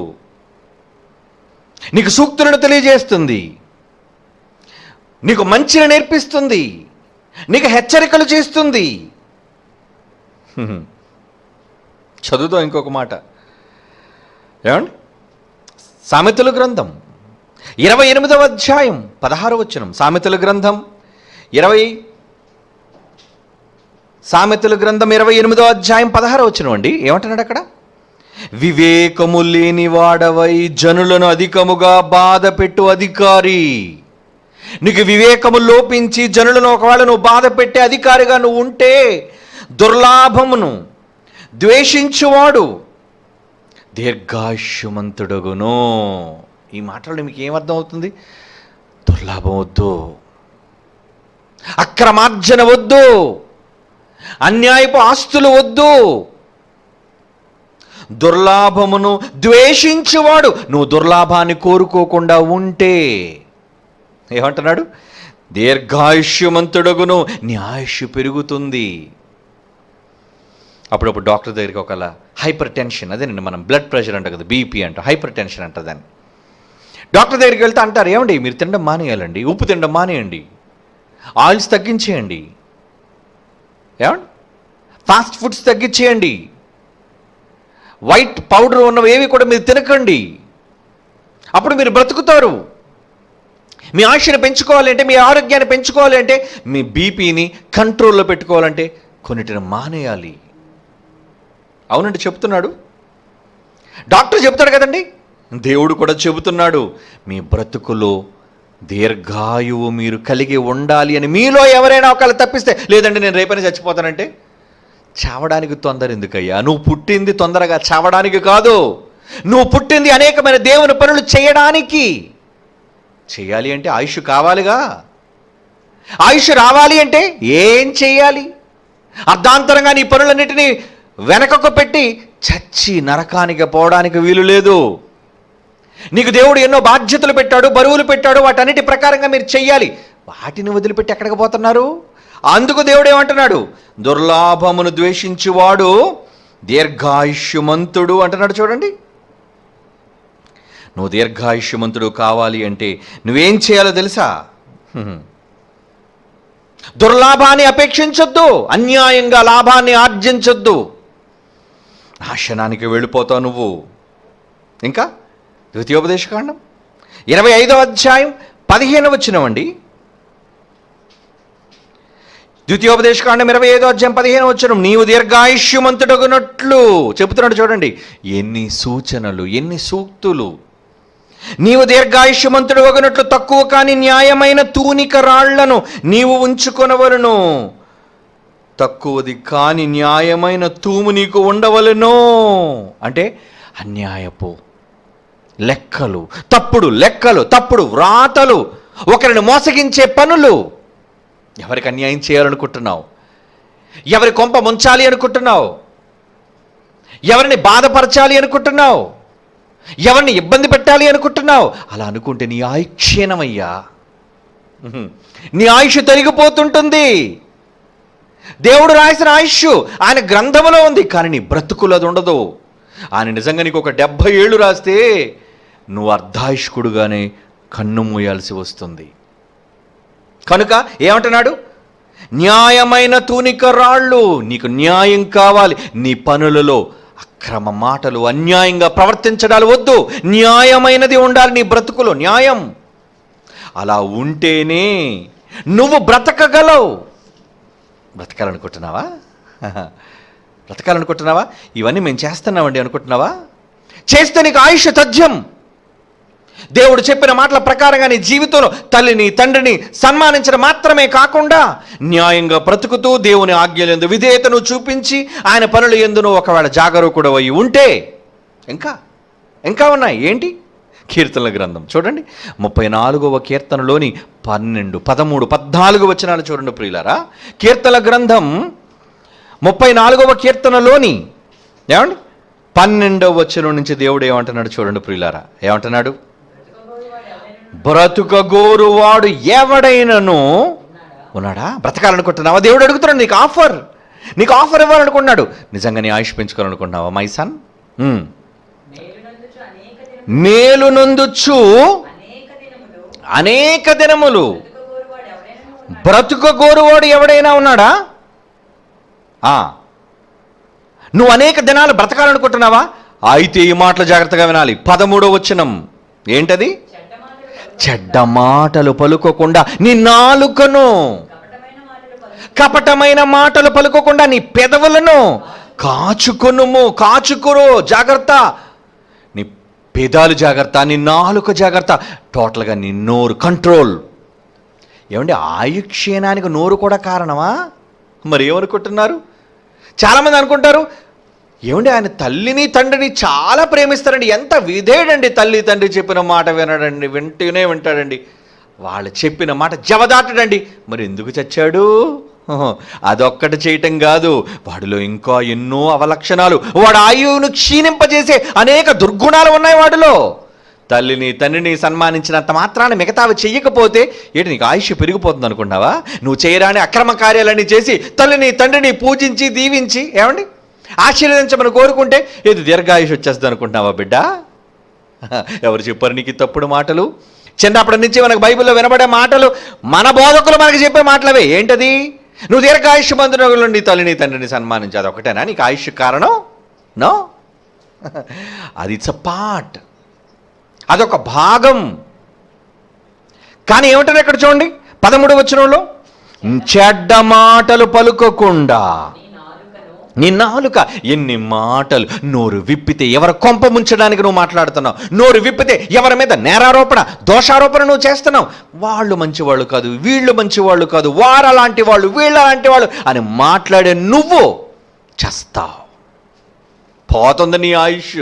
నీకు సూక్తులను తెలియజేస్తుంది నీకు మంచిని నేర్పిస్తుంది నీకు హెచ్చరికలు చేస్తుంది చదువుతో ఇంకొక మాట ఏమండి సామెతల గ్రంథం ఇరవై ఎనిమిదవ అధ్యాయం పదహారు వచనం సామెతల గ్రంథం ఇరవై సామెతల గ్రంథం ఇరవై ఎనిమిదో అధ్యాయం పదహారు వచనం అండి ఏమంటున్నాడు అక్కడ వివేకము లేని వాడవై జనులను అధికముగా బాధ పెట్టు అధికారి నీకు వివేకము లోపించి జనులను ఒకవేళ నువ్వు బాధ పెట్టే అధికారిగా నువ్వు ఉంటే దుర్లాభమును ద్వేషించువాడు దీర్ఘాయుష్యమంతుడుగును ఈ మాటలు మీకు ఏమర్థం అవుతుంది దుర్లాభం వద్దు అక్రమార్జన వద్దు అన్యాయపు ఆస్తులు వద్దు దుర్లాభమును ద్వేషించువాడు నువ్వు దుర్లాభాన్ని కోరుకోకుండా ఉంటే ఏమంటున్నాడు దీర్ఘాయుష్యమంతుడగును నీ ఆయుష్ పెరుగుతుంది అప్పుడప్పుడు డాక్టర్ దగ్గరికి ఒకలా హైపర్ టెన్షన్ అదేనండి మనం బ్లడ్ ప్రెషర్ అంట కదా బీపీ అంట హైపర్ టెన్షన్ అంటదని డాక్టర్ దగ్గరికి వెళ్తే అంటారు ఏమండి మీరు తినడం మానేయాలండి ఉప్పు తినడం మానేయండి ఆయిల్స్ తగ్గించేయండి ఏమండి ఫాస్ట్ ఫుడ్స్ తగ్గించేయండి వైట్ పౌడర్ ఉన్నవి ఏవి కూడా మీరు తినకండి అప్పుడు మీరు బ్రతుకుతారు మీ ఆశను పెంచుకోవాలంటే మీ ఆరోగ్యాన్ని పెంచుకోవాలంటే మీ బీపీని కంట్రోల్లో పెట్టుకోవాలంటే కొన్నిటిని మానేయాలి అవునండి చెప్తున్నాడు డాక్టర్ చెప్తాడు కదండి దేవుడు కూడా చెబుతున్నాడు మీ బ్రతుకులో దీర్ఘాయువు మీరు కలిగి ఉండాలి అని మీలో ఎవరైనా ఒకళ్ళు తప్పిస్తే లేదండి నేను రేపైనా చచ్చిపోతానంటే చావడానికి తొందర ఎందుకయ్యా నువ్వు పుట్టింది తొందరగా చావడానికి కాదు నువ్వు పుట్టింది అనేకమైన దేవుని పనులు చేయడానికి చేయాలి అంటే ఆయుష్ కావాలిగా ఆయుష్ రావాలి అంటే ఏం చేయాలి అర్ధాంతరంగా నీ పనులన్నిటినీ వెనకకు పెట్టి చచ్చి నరకానికి పోవడానికి వీలు లేదు నీకు దేవుడు ఎన్నో బాధ్యతలు పెట్టాడు బరువులు పెట్టాడు వాటన్నిటి ప్రకారంగా మీరు చెయ్యాలి వాటిని వదిలిపెట్టి ఎక్కడికి పోతున్నారు అందుకు దేవుడు ఏమంటున్నాడు దుర్లాభమును ద్వేషించువాడు దీర్ఘాయుష్యమంతుడు అంటున్నాడు చూడండి నువ్వు దీర్ఘాయుష్యమంతుడు కావాలి అంటే నువ్వేం చేయాలో తెలుసా దుర్లాభాన్ని అపేక్షించొద్దు అన్యాయంగా లాభాన్ని ఆర్జించొద్దు నాశనానికి వెళ్ళిపోతావు నువ్వు ఇంకా ద్వితీయోపదేశకాండం ఇరవై ఐదవ అధ్యాయం పదిహేను వచ్చినవండి ద్వితీయోపదేశకాండం ఇరవై ఐదో అధ్యాయం పదిహేను వచ్చిన నీవు దీర్ఘాయుష్యమంతుడగునట్లు చెబుతున్నాడు చూడండి ఎన్ని సూచనలు ఎన్ని సూక్తులు నీవు దీర్ఘాయుష్యమంతుడు ఒకనట్లు తక్కువ కాని న్యాయమైన తూనిక రాళ్లను నీవు ఉంచుకొనవలను తక్కువది కాని న్యాయమైన తూము నీకు ఉండవలను అంటే అన్యాయపు లెక్కలు తప్పుడు లెక్కలు తప్పుడు వ్రాతలు ఒకరిని మోసగించే పనులు ఎవరికి అన్యాయం చేయాలనుకుంటున్నావు ఎవరి కొంప ముంచాలి అనుకుంటున్నావు ఎవరిని బాధపరచాలి అనుకుంటున్నావు ఎవరిని ఇబ్బంది పెట్టాలి అనుకుంటున్నావు అలా అనుకుంటే నీ ఆయుష్ క్షీణమయ్యా నీ ఆయుష్ తరిగిపోతుంటుంది దేవుడు రాసిన ఆయుష్ ఆయన గ్రంథంలో ఉంది కానీ నీ బ్రతుకులది ఉండదు ఆయన నిజంగా నీకు ఒక డెబ్భై ఏళ్ళు రాస్తే నువ్వు అర్ధాయుష్కుడుగానే కన్ను మూయాల్సి వస్తుంది కనుక ఏమంటున్నాడు న్యాయమైన తూనిక రాళ్ళు నీకు న్యాయం కావాలి నీ పనులలో అక్రమ మాటలు అన్యాయంగా ప్రవర్తించడాలు వద్దు న్యాయమైనది ఉండాలి నీ బ్రతుకులో న్యాయం అలా ఉంటేనే నువ్వు బ్రతకగలవు బ్రతకాలనుకుంటున్నావా బ్రతకాలనుకుంటున్నావా ఇవన్నీ మేము చేస్తున్నామండి అనుకుంటున్నావా చేస్తే నీకు ఆయుష్ తథ్యం దేవుడు చెప్పిన మాటల ప్రకారంగా నీ జీవితంలో తల్లిని తండ్రిని సన్మానించడం మాత్రమే కాకుండా న్యాయంగా బ్రతుకుతూ దేవుని ఆజ్ఞలు ఎందు విధేయతను చూపించి ఆయన పనులు ఎందునో ఒకవేళ జాగరూకుడు అయి ఉంటే ఇంకా ఇంకా ఉన్నాయి ఏంటి కీర్తనల గ్రంథం చూడండి ముప్పై నాలుగవ కీర్తనలోని పన్నెండు పదమూడు పద్నాలుగు వచనాలు చూడండి ప్రియులారా కీర్తన గ్రంథం ముప్పై నాలుగవ కీర్తనలోని ఏమండి పన్నెండవ వచనం నుంచి దేవుడు ఏమంటున్నాడు చూడండి ప్రియులారా ఏమంటున్నాడు బ్రతుకగోరువాడు ఎవడైనను ఉన్నాడా బ్రతకాలనుకుంటున్నావా దేవుడు అడుగుతున్నాడు నీకు ఆఫర్ నీకు ఆఫర్ ఇవ్వాలనుకున్నాడు నిజంగా నీ ఆయుష్ పెంచుకోవాలనుకుంటున్నావా మై సన్ మేలు నందుచు అనేక దినములు బ్రతుక గోరువాడు ఎవడైనా ఉన్నాడా నువ్వు అనేక దినాలు బ్రతకాలనుకుంటున్నావా అయితే ఈ మాటలు జాగ్రత్తగా వినాలి పదమూడో వచ్చినం ఏంటది చెడ్డ మాటలు పలుకోకుండా నీ నాలుకను కపటమైన మాటలు పలుకోకుండా నీ పెదవులను కాచుకొనుము కాచుకురు జాగ్రత్త నీ పెదాలు జాగ్రత్త నీ నాలుక జాగ్రత్త టోటల్గా నీ నోరు కంట్రోల్ ఏమండి ఆయుక్షీణానికి నోరు కూడా కారణమా మరి ఏమనుకుంటున్నారు చాలామంది అనుకుంటారు ఏమండి ఆయన తల్లిని తండ్రిని చాలా ప్రేమిస్తారండి ఎంత విధేయుడండి తల్లి తండ్రి చెప్పిన మాట వినడండి వింటూనే వింటాడండి వాళ్ళు చెప్పిన మాట జవదాటడండి మరి ఎందుకు చచ్చాడు అదొక్కటి చేయటం కాదు వాడిలో ఇంకా ఎన్నో అవలక్షణాలు వాడు ఆయువును క్షీణింపజేసే అనేక దుర్గుణాలు ఉన్నాయి వాడిలో తల్లిని తండ్రిని సన్మానించినంత మాత్రాన మిగతావి చెయ్యకపోతే ఏంటి నీకు ఆయుష్ పెరిగిపోతుంది అనుకున్నావా నువ్వు చేయరాని అక్రమ కార్యాలన్నీ చేసి తల్లిని తండ్రిని పూజించి దీవించి ఏమండి ఆశీర్వదించమని కోరుకుంటే ఏది దీర్ఘాయుష్ వచ్చేస్తుంది అనుకుంటున్నావా బిడ్డ ఎవరు చెప్పారు నీకు తప్పుడు మాటలు చిన్నప్పటి నుంచి మనకు బైబిల్లో వినబడే మాటలు మన బోధకులు మనకు చెప్పే మాటలవే ఏంటది నువ్వు దీర్ఘాయుష్ బంధువులు నీ తల్లిని తండ్రిని సన్మానించాలి ఒకటేనా నీకు ఆయుష్ కారణం నో అది ఇట్స్ అ పార్ట్ అదొక భాగం కానీ ఏమిటో ఇక్కడ చూడండి పదమూడు వచ్చిన చెడ్డ మాటలు పలుకోకుండా నీ నాలుక ఎన్ని మాటలు నోరు విప్పితే ఎవరు కొంప ముంచడానికి నువ్వు మాట్లాడుతున్నావు నోరు విప్పితే ఎవరి మీద నేరారోపణ దోషారోపణ నువ్వు చేస్తున్నావు వాళ్ళు మంచివాళ్ళు కాదు వీళ్ళు మంచివాళ్ళు కాదు వారు అలాంటి వాళ్ళు వీళ్ళు అలాంటి వాళ్ళు అని మాట్లాడే నువ్వు చేస్తావు పోతుంది నీ ఆయుష్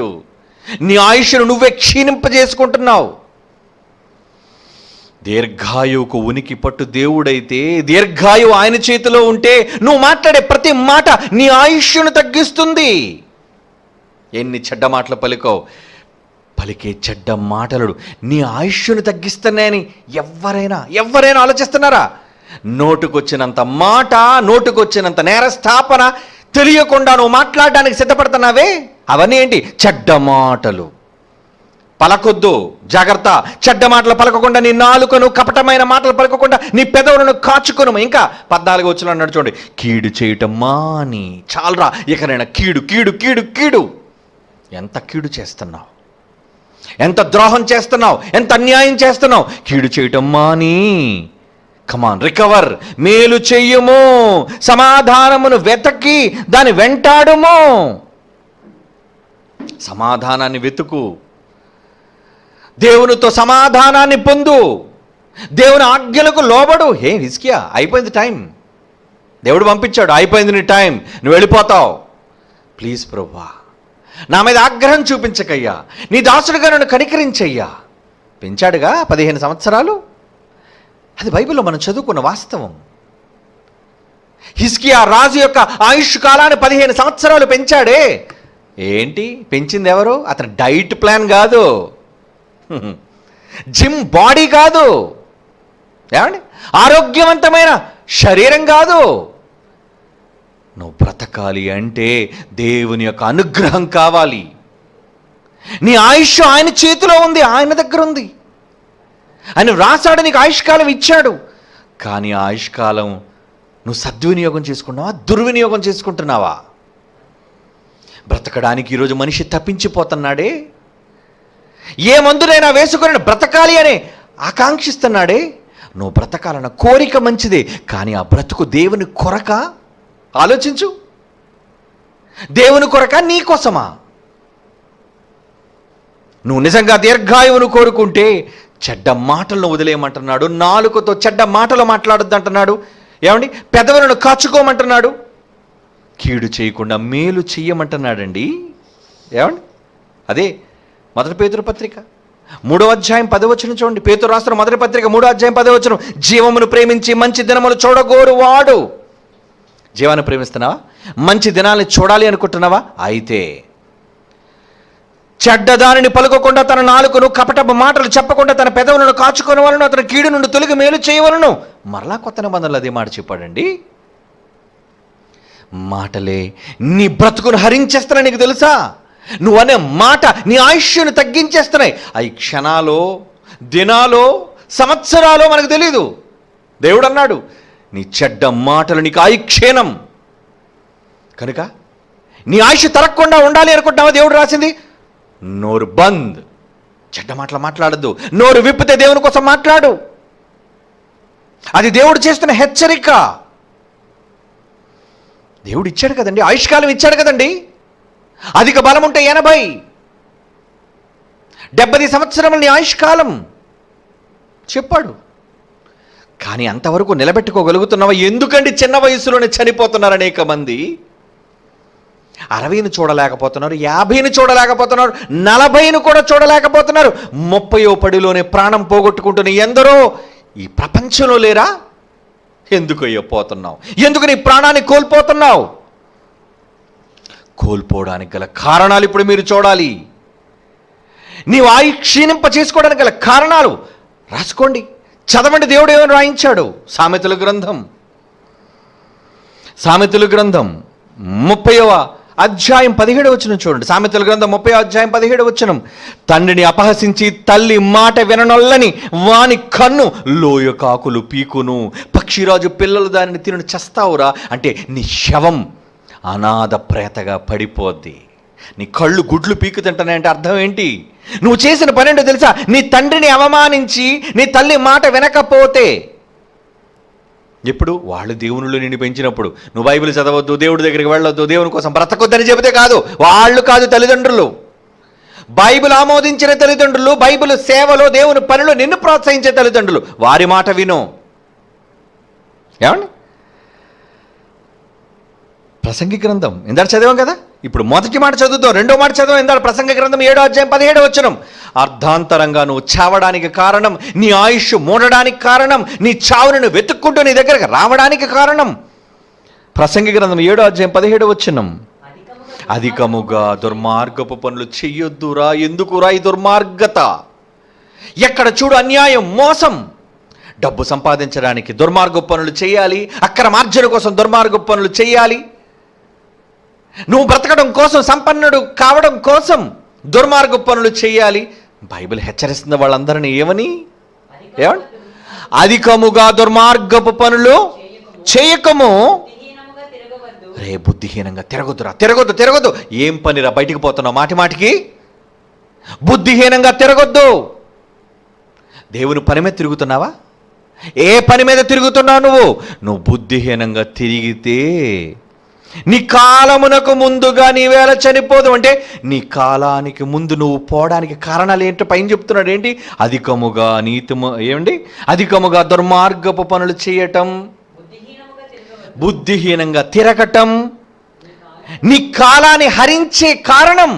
నీ ఆయుష్ను నువ్వే క్షీణింపజేసుకుంటున్నావు దీర్ఘాయువుకు ఉనికి పట్టు దేవుడైతే దీర్ఘాయువు ఆయన చేతిలో ఉంటే నువ్వు మాట్లాడే ప్రతి మాట నీ ఆయుష్యును తగ్గిస్తుంది ఎన్ని చెడ్డ మాటలు పలికో పలికే చెడ్డ మాటలు నీ ఆయుష్యును తగ్గిస్తున్నాయని ఎవరైనా ఎవరైనా ఆలోచిస్తున్నారా నోటుకొచ్చినంత మాట నోటుకొచ్చినంత నేరస్థాపన తెలియకుండా నువ్వు మాట్లాడడానికి సిద్ధపడుతున్నావే అవన్నీ ఏంటి చెడ్డ మాటలు పలకొద్దు జాగ్రత్త చెడ్డ మాటలు పలకకుండా నీ నాలుకను కపటమైన మాటలు పలకకుండా నీ పెదవులను కాచుకొను ఇంకా పద్నాలుగు వచ్చిన అన్నాడు చూడండి కీడు చేయటం మాని చాలరా ఇక కీడు కీడు కీడు కీడు ఎంత కీడు చేస్తున్నావు ఎంత ద్రోహం చేస్తున్నావు ఎంత అన్యాయం చేస్తున్నావు కీడు చేయటం మాని కమాన్ రికవర్ మేలు చెయ్యము సమాధానమును వెతకి దాని వెంటాడుము సమాధానాన్ని వెతుకు దేవునితో సమాధానాన్ని పొందు దేవుని ఆజ్ఞలకు లోబడు హే హిస్కియా అయిపోయింది టైం దేవుడు పంపించాడు అయిపోయింది నీ టైం నువ్వు వెళ్ళిపోతావు ప్లీజ్ ప్రభా నా మీద ఆగ్రహం చూపించకయ్యా నీ దాసుడుగా నన్ను కనికరించయ్యా పెంచాడుగా పదిహేను సంవత్సరాలు అది బైబిల్లో మనం చదువుకున్న వాస్తవం హిస్కియా రాజు యొక్క ఆయుష్ కాలాన్ని పదిహేను సంవత్సరాలు పెంచాడే ఏంటి పెంచింది ఎవరు అతని డైట్ ప్లాన్ కాదు జిమ్ బాడీ కాదు ఏమండి ఆరోగ్యవంతమైన శరీరం కాదు నువ్వు బ్రతకాలి అంటే దేవుని యొక్క అనుగ్రహం కావాలి నీ ఆయుష్ ఆయన చేతిలో ఉంది ఆయన దగ్గర ఉంది ఆయన వ్రాసాడు నీకు ఆయుష్కాలం ఇచ్చాడు కానీ ఆయుష్కాలం నువ్వు సద్వినియోగం చేసుకున్నావా దుర్వినియోగం చేసుకుంటున్నావా బ్రతకడానికి ఈరోజు మనిషి తప్పించిపోతున్నాడే ఏ మందునైనా వేసుకుని బ్రతకాలి అని ఆకాంక్షిస్తున్నాడే నువ్వు బ్రతకాలన్న కోరిక మంచిదే కానీ ఆ బ్రతుకు దేవుని కొరక ఆలోచించు దేవుని కొరక నీ కోసమా నువ్వు నిజంగా దీర్ఘాయువును కోరుకుంటే చెడ్డ మాటలను వదిలేయమంటున్నాడు నాలుకతో చెడ్డ మాటలు మాట్లాడద్దు అంటున్నాడు ఏమండి పెదవులను కాచుకోమంటున్నాడు కీడు చేయకుండా మేలు చెయ్యమంటున్నాడండి ఏమండి అదే మొదటి పేతురు పత్రిక మూడో అధ్యాయం పదవచనం చూడండి పేతురు రాస్తున్న మొదటి పత్రిక మూడో అధ్యాయం పదవచనం జీవమును ప్రేమించి మంచి దినములు చూడగోరు వాడు జీవాన్ని ప్రేమిస్తున్నావా మంచి దినాల్ని చూడాలి అనుకుంటున్నావా అయితే చెడ్డదానిని పలుకోకుండా తన నాలుకను కపట మాటలు చెప్పకుండా తన పెదవులను కాచుకొని వలను అతని కీడు నుండి తొలిగి మేలు చేయవలను మరలా కొత్త నిబంధనలు అదే మాట చెప్పాడండి మాటలే నీ బ్రతుకును హరించేస్తానని నీకు తెలుసా నువ్వు అనే మాట నీ ఆయుష్యను తగ్గించేస్తున్నాయి అవి క్షణాలో దినాలో సంవత్సరాలో మనకు తెలీదు దేవుడు అన్నాడు నీ చెడ్డ మాటలు నీకు ఆయుక్షీణం కనుక నీ ఆయుష్ తరగకుండా ఉండాలి అనుకుంటున్నావా దేవుడు రాసింది నోరు బంద్ చెడ్డ మాటలు మాట్లాడద్దు నోరు విప్పితే దేవుని కోసం మాట్లాడు అది దేవుడు చేస్తున్న హెచ్చరిక దేవుడు ఇచ్చాడు కదండి ఆయుష్కాలం ఇచ్చాడు కదండి అధిక బలం ఉంటే ఎనభై డెబ్బై సంవత్సరముల ఆయుష్కాలం చెప్పాడు కానీ అంతవరకు నిలబెట్టుకోగలుగుతున్నావా ఎందుకండి చిన్న వయసులోనే చనిపోతున్నారు అనేక మంది అరవైని చూడలేకపోతున్నారు యాభైని చూడలేకపోతున్నారు నలభైని కూడా చూడలేకపోతున్నారు ముప్పయో పడిలోనే ప్రాణం పోగొట్టుకుంటున్న ఎందరో ఈ ప్రపంచంలో లేరా ఎందుకు అయ్యో పోతున్నావు ఎందుకు నీ ప్రాణాన్ని కోల్పోతున్నావు కోల్పోవడానికి గల కారణాలు ఇప్పుడు మీరు చూడాలి నీవు ఆయి క్షీణింప చేసుకోవడానికి గల కారణాలు రాసుకోండి చదవండి దేవుడు ఏమని రాయించాడు సామెతల గ్రంథం సామెతల గ్రంథం ముప్పైవ అధ్యాయం పదిహేడు వచ్చిన చూడండి సామెతల గ్రంథం ముప్పై అధ్యాయం పదిహేడు వచ్చిన తండ్రిని అపహసించి తల్లి మాట విననొల్లని వాని కన్ను లోయ కాకులు పీకును పక్షిరాజు పిల్లలు దానిని తినని చస్తావురా అంటే నీ శవం అనాథ ప్రేతగా పడిపోద్ది నీ కళ్ళు గుడ్లు పీకుతుంటానంటే అర్థం ఏంటి నువ్వు చేసిన పనేంటో తెలుసా నీ తండ్రిని అవమానించి నీ తల్లి మాట వినకపోతే ఎప్పుడు వాళ్ళు దేవునిలో నిన్ను పెంచినప్పుడు నువ్వు బైబిల్ చదవద్దు దేవుడి దగ్గరికి వెళ్ళొద్దు దేవుని కోసం బ్రతకొద్దని చెబితే కాదు వాళ్ళు కాదు తల్లిదండ్రులు బైబిల్ ఆమోదించిన తల్లిదండ్రులు బైబిల్ సేవలో దేవుని పనిలో నిన్ను ప్రోత్సహించే తల్లిదండ్రులు వారి మాట విను ఏమండి ప్రసంగి గ్రంథం ఇందాక చదివాం కదా ఇప్పుడు మొదటి మాట చదువుతాం రెండో మాట చదివాం ఇందాక ప్రసంగ గ్రంథం ఏడో అధ్యాయం పదిహేడో వచ్చినం అర్ధాంతరంగా నువ్వు చావడానికి కారణం నీ ఆయుష్ మూడడానికి కారణం నీ చావును వెతుక్కుంటూ నీ దగ్గరకు రావడానికి కారణం ప్రసంగి గ్రంథం ఏడో అధ్యాయం పదిహేడో వచ్చినం అధికముగా దుర్మార్గపు పనులు చెయ్యొద్దురా ఎందుకురా ఈ దుర్మార్గత ఎక్కడ చూడు అన్యాయం మోసం డబ్బు సంపాదించడానికి దుర్మార్గ పనులు చేయాలి మార్జన కోసం దుర్మార్గపు పనులు చేయాలి నువ్వు బ్రతకడం కోసం సంపన్నుడు కావడం కోసం దుర్మార్గ పనులు చేయాలి బైబిల్ హెచ్చరిస్తున్న వాళ్ళందరినీ ఏమని ఏమండి అధికముగా దుర్మార్గపు పనులు చేయకము రే బుద్ధిహీనంగా తిరగొద్దురా తిరగొద్దు తిరగొద్దు ఏం పనిరా బయటికి పోతున్నావు మాటి మాటికి బుద్ధిహీనంగా తిరగొద్దు దేవుని పని మీద తిరుగుతున్నావా ఏ పని మీద తిరుగుతున్నావు నువ్వు నువ్వు బుద్ధిహీనంగా తిరిగితే నీ కాలమునకు ముందుగా నీవేళ చనిపోదు అంటే నీ కాలానికి ముందు నువ్వు పోవడానికి కారణాలు ఏంటో పైన చెప్తున్నాడు ఏంటి అధికముగా నీతి ఏమండి అధికముగా దుర్మార్గపు పనులు చేయటం బుద్ధిహీనంగా తిరగటం నీ కాలాన్ని హరించే కారణం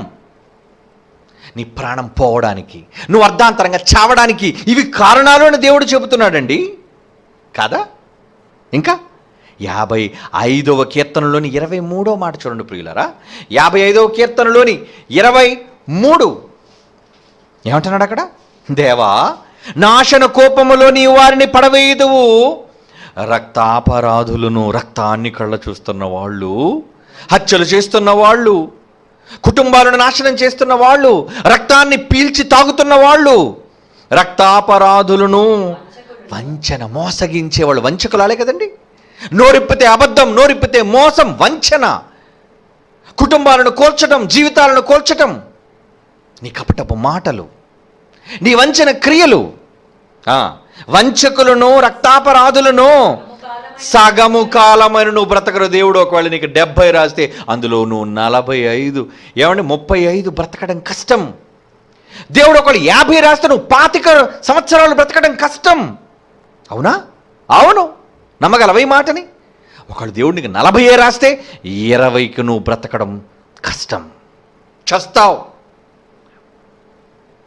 నీ ప్రాణం పోవడానికి నువ్వు అర్ధాంతరంగా చావడానికి ఇవి కారణాలు అని దేవుడు చెబుతున్నాడండి కాదా ఇంకా యాభై ఐదవ కీర్తనలోని ఇరవై మూడో మాట చూడండి ప్రియులరా యాభై ఐదవ కీర్తనలోని ఇరవై మూడు ఏమంటున్నాడు అక్కడ దేవా నాశన నీ వారిని పడవేయదువు రక్తాపరాధులను రక్తాన్ని కళ్ళ చూస్తున్న వాళ్ళు హత్యలు చేస్తున్న వాళ్ళు కుటుంబాలను నాశనం చేస్తున్న వాళ్ళు రక్తాన్ని పీల్చి తాగుతున్న వాళ్ళు రక్తాపరాధులను వంచన మోసగించే వాళ్ళు వంచకులాలే కదండి నోరిప్పితే అబద్ధం నోరిప్పితే మోసం వంచన కుటుంబాలను కోల్చడం జీవితాలను కోల్చటం నీ కపటపు మాటలు నీ వంచన క్రియలు వంచకులను రక్తాపరాధులను సగము కాలమైన నువ్వు బ్రతకరు దేవుడు ఒకవేళ నీకు డెబ్బై రాస్తే అందులో నువ్వు నలభై ఐదు ఏమంటే ముప్పై ఐదు బ్రతకడం కష్టం దేవుడు ఒకళ్ళు యాభై రాస్తే నువ్వు పాతిక సంవత్సరాలు బ్రతకడం కష్టం అవునా అవును నమ్మగలవై మాటని ఒకడు దేవుడికి నలభై రాస్తే ఇరవైకి నువ్వు బ్రతకడం కష్టం చస్తావు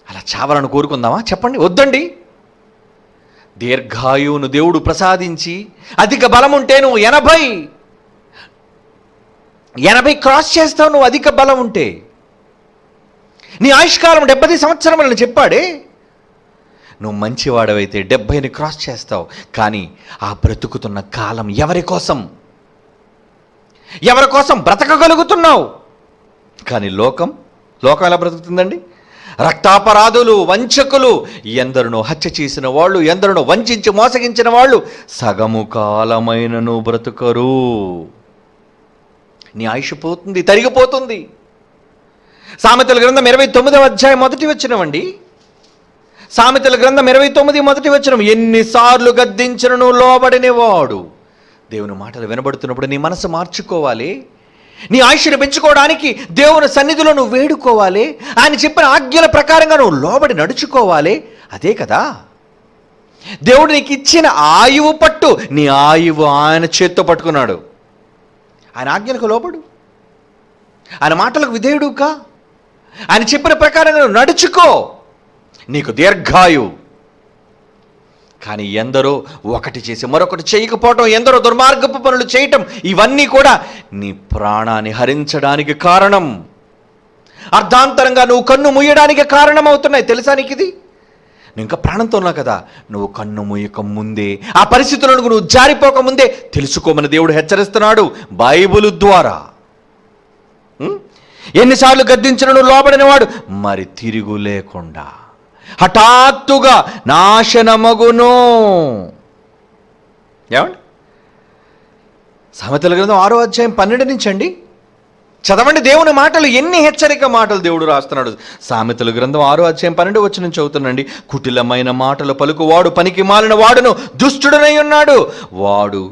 అలా చావాలని కోరుకుందామా చెప్పండి వద్దండి దీర్ఘాయువును దేవుడు ప్రసాదించి అధిక బలం ఉంటే నువ్వు ఎనభై ఎనభై క్రాస్ చేస్తావు నువ్వు అధిక బలం ఉంటే నీ ఆయుష్కాలం డెబ్బై సంవత్సరములను చెప్పాడే నువ్వు మంచివాడవైతే డెబ్భైని క్రాస్ చేస్తావు కానీ ఆ బ్రతుకుతున్న కాలం ఎవరి కోసం ఎవరి కోసం బ్రతకగలుగుతున్నావు కానీ లోకం లోకం ఎలా బ్రతుకుతుందండి రక్తాపరాధులు వంచకులు ఎందరును హత్య చేసిన వాళ్ళు ఎందరును వంచి మోసగించిన వాళ్ళు సగము కాలమైనను బ్రతుకరు నీ ఆయుష పోతుంది తరిగిపోతుంది సామెతల గ్రంథం ఇరవై తొమ్మిదవ అధ్యాయం మొదటి వచ్చినవండి సామెతల గ్రంథం ఇరవై తొమ్మిది మొదటి వచ్చిన ఎన్నిసార్లు గద్దించినను లోబడినవాడు దేవుని మాటలు వినబడుతున్నప్పుడు నీ మనసు మార్చుకోవాలి నీ ఆయుష్ను పెంచుకోవడానికి దేవుని సన్నిధిలో నువ్వు వేడుకోవాలి ఆయన చెప్పిన ఆజ్ఞల ప్రకారంగా నువ్వు లోబడి నడుచుకోవాలి అదే కదా దేవుడు నీకు ఇచ్చిన ఆయువు పట్టు నీ ఆయువు ఆయన చేత్తో పట్టుకున్నాడు ఆయన ఆజ్ఞలకు లోబడు ఆయన మాటలకు విధేయుడు కా ఆయన చెప్పిన ప్రకారంగా నువ్వు నడుచుకో నీకు దీర్ఘాయు కానీ ఎందరో ఒకటి చేసి మరొకటి చేయకపోవటం ఎందరో దుర్మార్గపు పనులు చేయటం ఇవన్నీ కూడా నీ ప్రాణాన్ని హరించడానికి కారణం అర్ధాంతరంగా నువ్వు కన్ను ముయ్యడానికి అవుతున్నాయి తెలుసా నీకు ఇది నువ్వు ఇంకా ప్రాణంతో ఉన్నావు కదా నువ్వు కన్ను ముయ్యక ముందే ఆ పరిస్థితులను నువ్వు జారిపోక ముందే తెలుసుకోమని దేవుడు హెచ్చరిస్తున్నాడు బైబుల్ ద్వారా ఎన్నిసార్లు నువ్వు లోబడినవాడు మరి తిరుగు లేకుండా హఠాత్తుగా నాశనమగును ఏమండి సమతల గ్రంథం ఆరో అధ్యాయం పన్నెండు నుంచి అండి చదవండి దేవుని మాటలు ఎన్ని హెచ్చరిక మాటలు దేవుడు రాస్తున్నాడు సామెతల గ్రంథం ఆరో అధ్యాయం పన్నెండు వచ్చి నుంచి చదువుతున్నాండి కుటిలమైన మాటలు పలుకువాడు పనికి మాలిన వాడును దుష్టుడనై ఉన్నాడు వాడు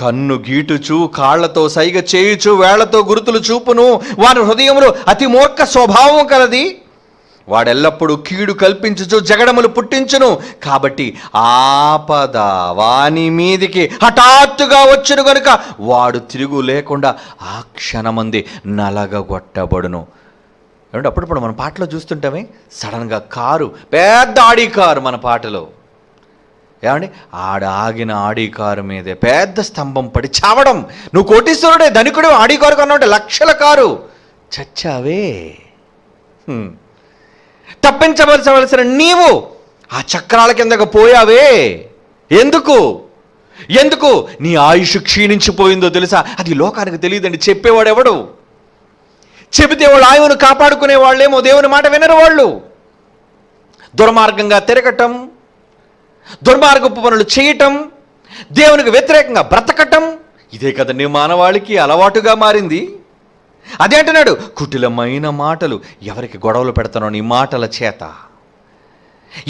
కన్ను గీటుచు కాళ్లతో సైగ చేయుచు వేళ్లతో గురుతులు చూపును వారి హృదయంలో అతి మూర్ఖ స్వభావం కలది వాడెల్లప్పుడూ కీడు కల్పించచ్చు జగడములు పుట్టించును కాబట్టి ఆపద వాని మీదికి హఠాత్తుగా వచ్చును గనుక వాడు తిరుగు లేకుండా ఆ క్షణమంది నలగగొట్టబడును ఏమంటే అప్పుడప్పుడు మన పాటలో చూస్తుంటామే సడన్గా కారు పెద్ద ఆడీ కారు మన పాటలో ఏమండి ఆడ ఆగిన ఆడీ కారు మీదే పెద్ద స్తంభం పడి చావడం నువ్వు కోటీశ్వరుడే ధనికుడు ఆడీ కారు కొన్నావు లక్షల కారు చచ్చావే తప్పించవలసిన నీవు ఆ చక్రాల కిందకు పోయావే ఎందుకు ఎందుకు నీ ఆయుష్ క్షీణించిపోయిందో తెలుసా అది లోకానికి తెలియదండి చెప్పేవాడు ఎవడు చెబితే వాళ్ళు ఆయువును కాపాడుకునే వాళ్ళేమో దేవుని మాట వినరు వాళ్ళు దుర్మార్గంగా తిరగటం దుర్మార్గపు పనులు చేయటం దేవునికి వ్యతిరేకంగా బ్రతకటం ఇదే కదండి మానవాళికి అలవాటుగా మారింది అదే అంటున్నాడు కుటిలమైన మాటలు ఎవరికి గొడవలు పెడతానో నీ మాటల చేత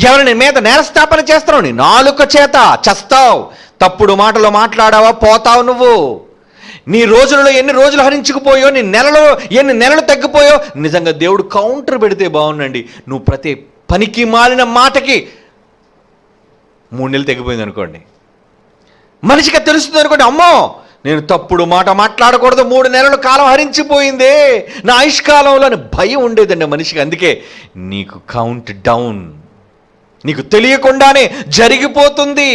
ఎవరిని మీద నేరస్థాపన చేస్తావు నీ నాలుక చేత చస్తావు తప్పుడు మాటలు మాట్లాడావా పోతావు నువ్వు నీ రోజులలో ఎన్ని రోజులు హరించుకుపోయో నీ నెలలో ఎన్ని నెలలు తగ్గిపోయో నిజంగా దేవుడు కౌంటర్ పెడితే బాగుండండి నువ్వు ప్రతి పనికి మాలిన మాటకి మూడు నెలలు తగ్గిపోయింది అనుకోండి మనిషిగా తెలుస్తుంది అనుకోండి అమ్మో నేను తప్పుడు మాట మాట్లాడకూడదు మూడు నెలలు కాలం హరించిపోయింది నా ఆయుష్కాలంలో భయం ఉండేదండి మనిషికి అందుకే నీకు కౌంట్ డౌన్ నీకు తెలియకుండానే జరిగిపోతుంది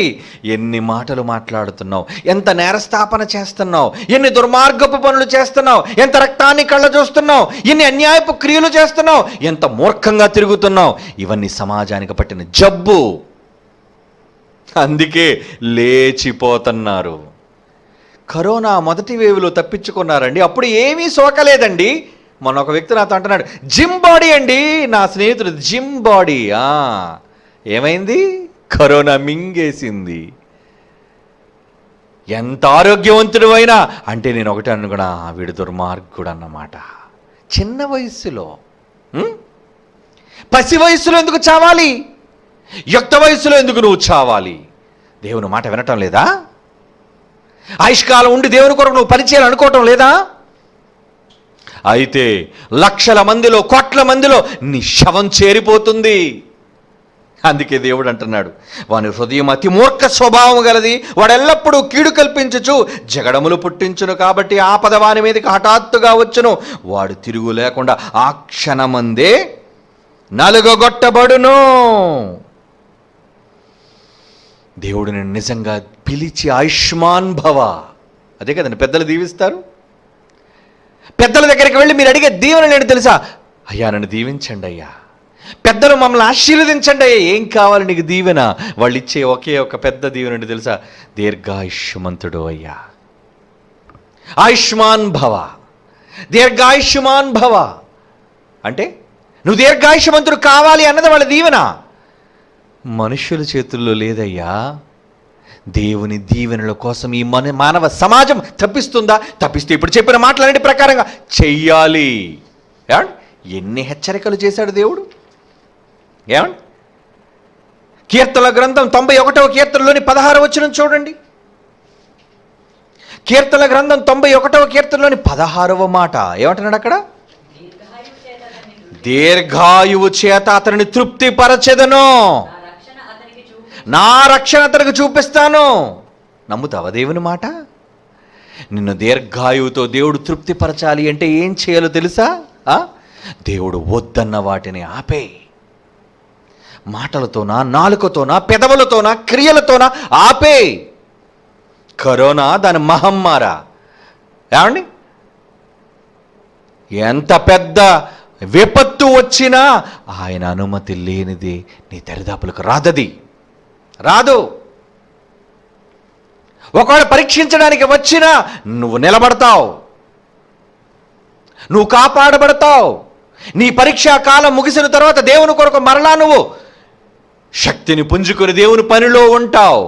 ఎన్ని మాటలు మాట్లాడుతున్నావు ఎంత నేరస్థాపన చేస్తున్నావు ఎన్ని దుర్మార్గపు పనులు చేస్తున్నావు ఎంత రక్తాన్ని కళ్ళ చూస్తున్నావు ఎన్ని అన్యాయపు క్రియలు చేస్తున్నావు ఎంత మూర్ఖంగా తిరుగుతున్నావు ఇవన్నీ సమాజానికి పట్టిన జబ్బు అందుకే లేచిపోతున్నారు కరోనా మొదటి వేవ్లో తప్పించుకున్నారండి అప్పుడు ఏమీ సోకలేదండి మొన్న ఒక వ్యక్తి నాతో అంటున్నాడు జిమ్ బాడీ అండి నా స్నేహితుడు జిమ్ బాడీ ఏమైంది కరోనా మింగేసింది ఎంత ఆరోగ్యవంతుడు అయినా అంటే నేను ఒకటి అనుకున్నా వీడు దుర్మార్గుడు అన్నమాట చిన్న వయస్సులో పసి వయస్సులో ఎందుకు చావాలి యుక్త వయస్సులో ఎందుకు నువ్వు చావాలి దేవుని మాట వినటం లేదా ఆయుష్కాలం ఉండి దేవుని కొరకు నువ్వు పనిచేయాలి అనుకోవటం లేదా అయితే లక్షల మందిలో కోట్ల మందిలో నీ శవం చేరిపోతుంది అందుకే దేవుడు అంటున్నాడు వాని హృదయం అతి మూర్ఖ స్వభావం గలది వాడెల్లప్పుడూ కీడు కల్పించచ్చు జగడములు పుట్టించును కాబట్టి ఆపద వాని మీదకి హఠాత్తుగా వచ్చును వాడు తిరుగు లేకుండా ఆ క్షణమందే నలుగొట్టబడును దేవుడిని నిజంగా పిలిచి ఆయుష్మాన్ భవ అదే కదండి పెద్దలు దీవిస్తారు పెద్దల దగ్గరికి వెళ్ళి మీరు అడిగే దీవెన నేను తెలుసా అయ్యా నన్ను దీవించండి అయ్యా పెద్దలు మమ్మల్ని ఆశీర్వదించండి అయ్యా ఏం కావాలి నీకు దీవెన వాళ్ళు ఇచ్చే ఒకే ఒక పెద్ద దీవెన తెలుసా దీర్ఘాయుష్మంతుడు అయ్యా ఆయుష్మాన్ భవ దీర్ఘాయుష్మాన్ భవ అంటే నువ్వు దీర్ఘాయుష్మంతుడు కావాలి అన్నది వాళ్ళ దీవెన మనుష్యుల చేతుల్లో లేదయ్యా దేవుని దీవెనల కోసం ఈ మన మానవ సమాజం తప్పిస్తుందా తప్పిస్తే ఇప్పుడు చెప్పిన మాటలన్నిటి ప్రకారంగా చెయ్యాలి ఏమండి ఎన్ని హెచ్చరికలు చేశాడు దేవుడు ఏమండి కీర్తన గ్రంథం తొంభై ఒకటవ కీర్తనలోని పదహారు వచ్చిన చూడండి కీర్తన గ్రంథం తొంభై ఒకటవ కీర్తనలోని పదహారవ మాట ఏమంటున్నాడు అక్కడ దీర్ఘాయువు చేత అతనిని తృప్తిపరచెదను నా రక్షణ అతనికి చూపిస్తాను నమ్ముతావా దేవుని మాట నిన్ను దీర్ఘాయువుతో దేవుడు తృప్తిపరచాలి అంటే ఏం చేయాలో తెలుసా దేవుడు వద్దన్న వాటిని ఆపే మాటలతోనా నాలుకతోనా పెదవులతోనా క్రియలతోనా ఆపే కరోనా దాని మహమ్మారా ఏమండి ఎంత పెద్ద విపత్తు వచ్చినా ఆయన అనుమతి లేనిది నీ దరిదాపులకు రాదది రాదు ఒకవేళ పరీక్షించడానికి వచ్చినా నువ్వు నిలబడతావు నువ్వు కాపాడబడతావు నీ పరీక్షా కాలం ముగిసిన తర్వాత దేవుని కొరకు మరలా నువ్వు శక్తిని పుంజుకుని దేవుని పనిలో ఉంటావు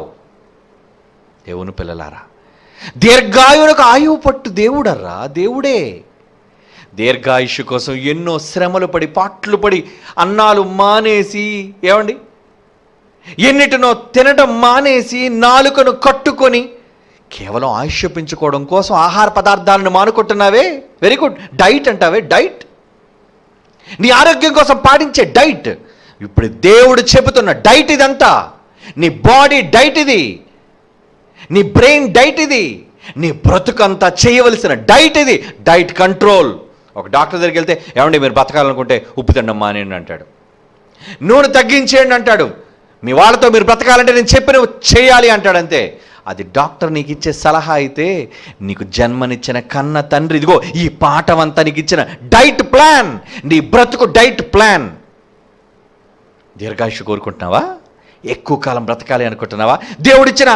దేవుని పిల్లలారా దీర్ఘాయువులకు ఆయువు పట్టు దేవుడర్రా దేవుడే దీర్ఘాయుషు కోసం ఎన్నో శ్రమలు పడి పాటలు పడి అన్నాలు మానేసి ఏమండి ఎన్నిటినో తినడం మానేసి నాలుకను కట్టుకొని కేవలం ఆయుష్ కోసం ఆహార పదార్థాలను మానుకుంటున్నావే వెరీ గుడ్ డైట్ అంటావే డైట్ నీ ఆరోగ్యం కోసం పాటించే డైట్ ఇప్పుడు దేవుడు చెబుతున్న డైట్ ఇదంతా నీ బాడీ డైట్ ఇది నీ బ్రెయిన్ డైట్ ఇది నీ బ్రతుకంతా చేయవలసిన డైట్ ఇది డైట్ కంట్రోల్ ఒక డాక్టర్ దగ్గరికి వెళ్తే ఏమండి మీరు బతకాలనుకుంటే ఉప్పు తినడం మానేయండి అంటాడు నూనె తగ్గించేయండి అంటాడు మీ వాళ్ళతో మీరు బ్రతకాలంటే నేను చెప్పిన చేయాలి అంటాడంతే అది డాక్టర్ నీకు ఇచ్చే సలహా అయితే నీకు జన్మనిచ్చిన కన్న తండ్రి ఇదిగో ఈ పాఠం అంతా నీకు ఇచ్చిన డైట్ ప్లాన్ నీ బ్రతుకు డైట్ ప్లాన్ దీర్ఘాయుషు కోరుకుంటున్నావా ఎక్కువ కాలం బ్రతకాలి అనుకుంటున్నావా దేవుడిచ్చిన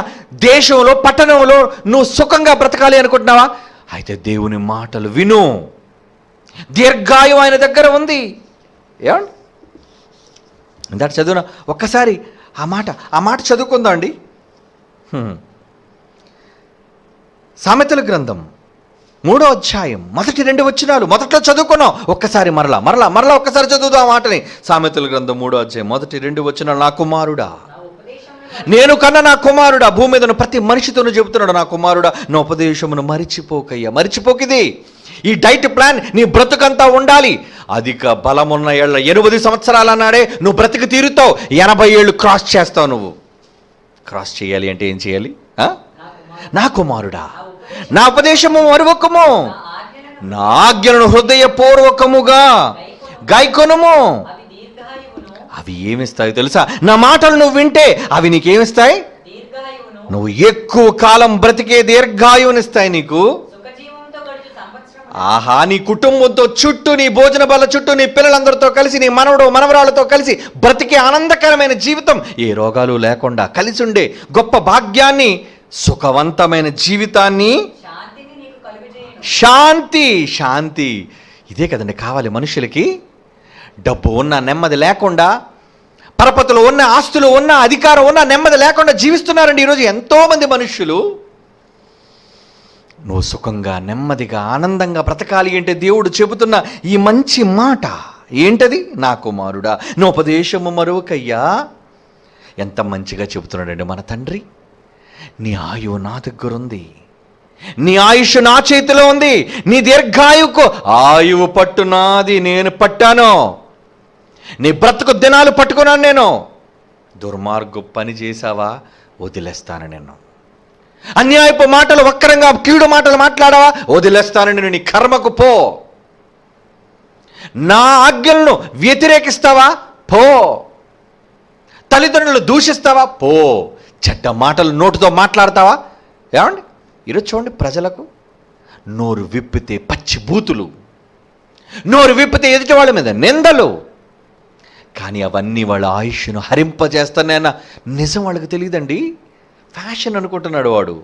దేశంలో పట్టణంలో నువ్వు సుఖంగా బ్రతకాలి అనుకుంటున్నావా అయితే దేవుని మాటలు విను దీర్ఘాయు ఆయన దగ్గర ఉంది ఏమండి ఇందాక చదువు ఒక్కసారి ఆ మాట ఆ మాట చదువుకుందా అండి సామెతల గ్రంథం మూడో అధ్యాయం మొదటి రెండు వచ్చినాలు మొదట్లో చదువుకున్నాం ఒక్కసారి మరలా మరలా మరలా ఒక్కసారి చదువుదాం ఆ మాటని సామెతల గ్రంథం మూడో అధ్యాయం మొదటి రెండు వచ్చినాలు నా కుమారుడా నేను కన్నా నా కుమారుడా భూమి మీదను ప్రతి మనిషితోనూ చెబుతున్నాడు నా కుమారుడా నా ఉపదేశమును మరిచిపోకయ్యా మరిచిపోకిది ఈ డైట్ ప్లాన్ నీ బ్రతుకంతా ఉండాలి అధిక బలమున్న ఏళ్ళ ఎనిమిది సంవత్సరాలు అన్నాడే నువ్వు బ్రతికి తీరుతావు ఎనభై ఏళ్ళు క్రాస్ చేస్తావు నువ్వు క్రాస్ చేయాలి అంటే ఏం చేయాలి నా కుమారుడా నా ఉపదేశము మరువకము నా ఆజ్ఞలను హృదయపూర్వకముగా గాయకొనుము అవి ఏమిస్తాయి తెలుసా నా మాటలు నువ్వు వింటే అవి నీకేమిస్తాయి నువ్వు ఎక్కువ కాలం బ్రతికే దీర్ఘాయువునిస్తాయి నీకు ఆహా నీ కుటుంబంతో చుట్టూ నీ భోజన బల చుట్టూ నీ పిల్లలందరితో కలిసి నీ మనవడు మనవరాళ్ళతో కలిసి బ్రతికి ఆనందకరమైన జీవితం ఏ రోగాలు లేకుండా కలిసి ఉండే గొప్ప భాగ్యాన్ని సుఖవంతమైన జీవితాన్ని శాంతి శాంతి ఇదే కదండి కావాలి మనుషులకి డబ్బు ఉన్న నెమ్మది లేకుండా పరపతులు ఉన్న ఆస్తులు ఉన్న అధికారం ఉన్న నెమ్మది లేకుండా జీవిస్తున్నారండి ఈరోజు ఎంతోమంది మనుషులు నువ్వు సుఖంగా నెమ్మదిగా ఆనందంగా బ్రతకాలి అంటే దేవుడు చెబుతున్న ఈ మంచి మాట ఏంటది నా కుమారుడా ఉపదేశము మరొకయ్యా ఎంత మంచిగా చెబుతున్నాడండి మన తండ్రి నీ ఆయు నా దగ్గర ఉంది నీ ఆయుష్ నా చేతిలో ఉంది నీ దీర్ఘాయువుకు ఆయువు పట్టు నాది నేను పట్టాను నీ బ్రతుకు దినాలు పట్టుకున్నాను నేను దుర్మార్గు పని చేశావా వదిలేస్తాను నేను అన్యాయపు మాటలు వక్రంగా కీడు మాటలు మాట్లాడవా వదిలేస్తానని నీ కర్మకు పో నా ఆజ్ఞలను వ్యతిరేకిస్తావా పో తల్లిదండ్రులు దూషిస్తావా పో చెడ్డ మాటలు నోటుతో మాట్లాడతావా ఏమండి ఈరోజు చూడండి ప్రజలకు నోరు విప్పితే పచ్చిబూతులు నోరు విప్పితే ఎదుటి వాళ్ళ మీద నిందలు కానీ అవన్నీ వాళ్ళ ఆయుష్ను హరింపజేస్తానన్న నిజం వాళ్ళకి తెలియదండి ఫ్యాషన్ అనుకుంటున్నాడు వాడు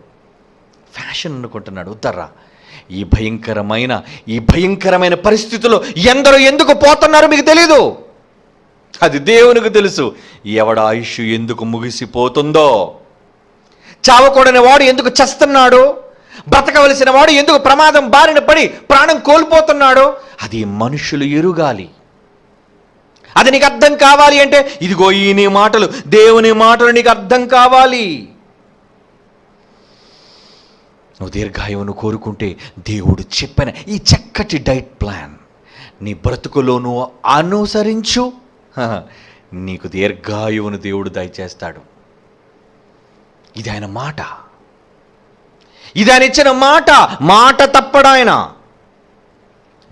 ఫ్యాషన్ అనుకుంటున్నాడు ఉత్తర్రా ఈ భయంకరమైన ఈ భయంకరమైన పరిస్థితుల్లో ఎందరో ఎందుకు పోతున్నారో మీకు తెలీదు అది దేవునికి తెలుసు ఎవడ ఆయుష్ ఎందుకు ముగిసిపోతుందో చావకూడని వాడు ఎందుకు చస్తున్నాడు బ్రతకవలసిన వాడు ఎందుకు ప్రమాదం బారిన పడి ప్రాణం కోల్పోతున్నాడు అది మనుషులు ఎరుగాలి అది నీకు అర్థం కావాలి అంటే ఇదిగో ఈ నీ మాటలు దేవుని మాటలు నీకు అర్థం కావాలి నువ్వు దీర్ఘాయువును కోరుకుంటే దేవుడు చెప్పిన ఈ చక్కటి డైట్ ప్లాన్ నీ బ్రతుకులో నువ్వు అనుసరించు నీకు దీర్ఘాయువును దేవుడు దయచేస్తాడు ఇది ఆయన మాట ఇది ఆయన ఇచ్చిన మాట మాట ఆయన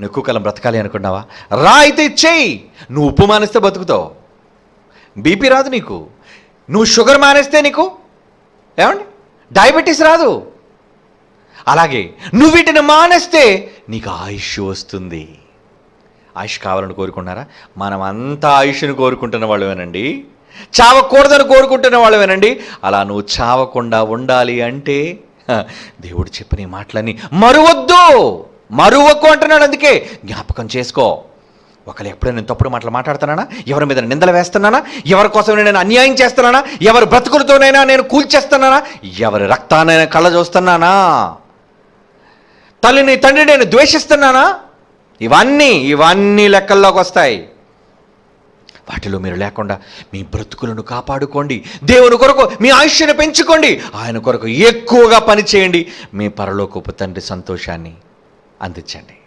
నువ్వు కాలం బ్రతకాలి అనుకున్నావా రా అయితే చెయ్యి నువ్వు ఉప్పు మానేస్తే బతుకుతావు బీపీ రాదు నీకు నువ్వు షుగర్ మానేస్తే నీకు ఏమండి డయాబెటీస్ రాదు అలాగే నువ్వు వీటిని మానేస్తే నీకు ఆయుష్ వస్తుంది ఆయుష్ కావాలని కోరుకున్నారా మనం అంతా ఆయుష్ని కోరుకుంటున్న వాళ్ళమేనండి చావకూడదని కోరుకుంటున్న వాళ్ళమేనండి అలా నువ్వు చావకుండా ఉండాలి అంటే దేవుడు చెప్పిన మాటలని మరువద్దు మరువకు అంటున్నాడు అందుకే జ్ఞాపకం చేసుకో ఒకరు ఎప్పుడైనా నేను తప్పుడు మాటలు మాట్లాడుతున్నానా ఎవరి మీద నిందలు వేస్తున్నానా ఎవరి కోసం నేను అన్యాయం చేస్తున్నానా ఎవరి బ్రతుకులతోనైనా నేను కూల్చేస్తున్నానా ఎవరి రక్తానైనా కళ్ళ చూస్తున్నానా తల్లిని తండ్రి నేను ద్వేషిస్తున్నానా ఇవన్నీ ఇవన్నీ లెక్కల్లోకి వస్తాయి వాటిలో మీరు లేకుండా మీ బ్రతుకులను కాపాడుకోండి దేవుని కొరకు మీ ఆయుష్యను పెంచుకోండి ఆయన కొరకు ఎక్కువగా పనిచేయండి మీ పరలోకపు తండ్రి సంతోషాన్ని అందించండి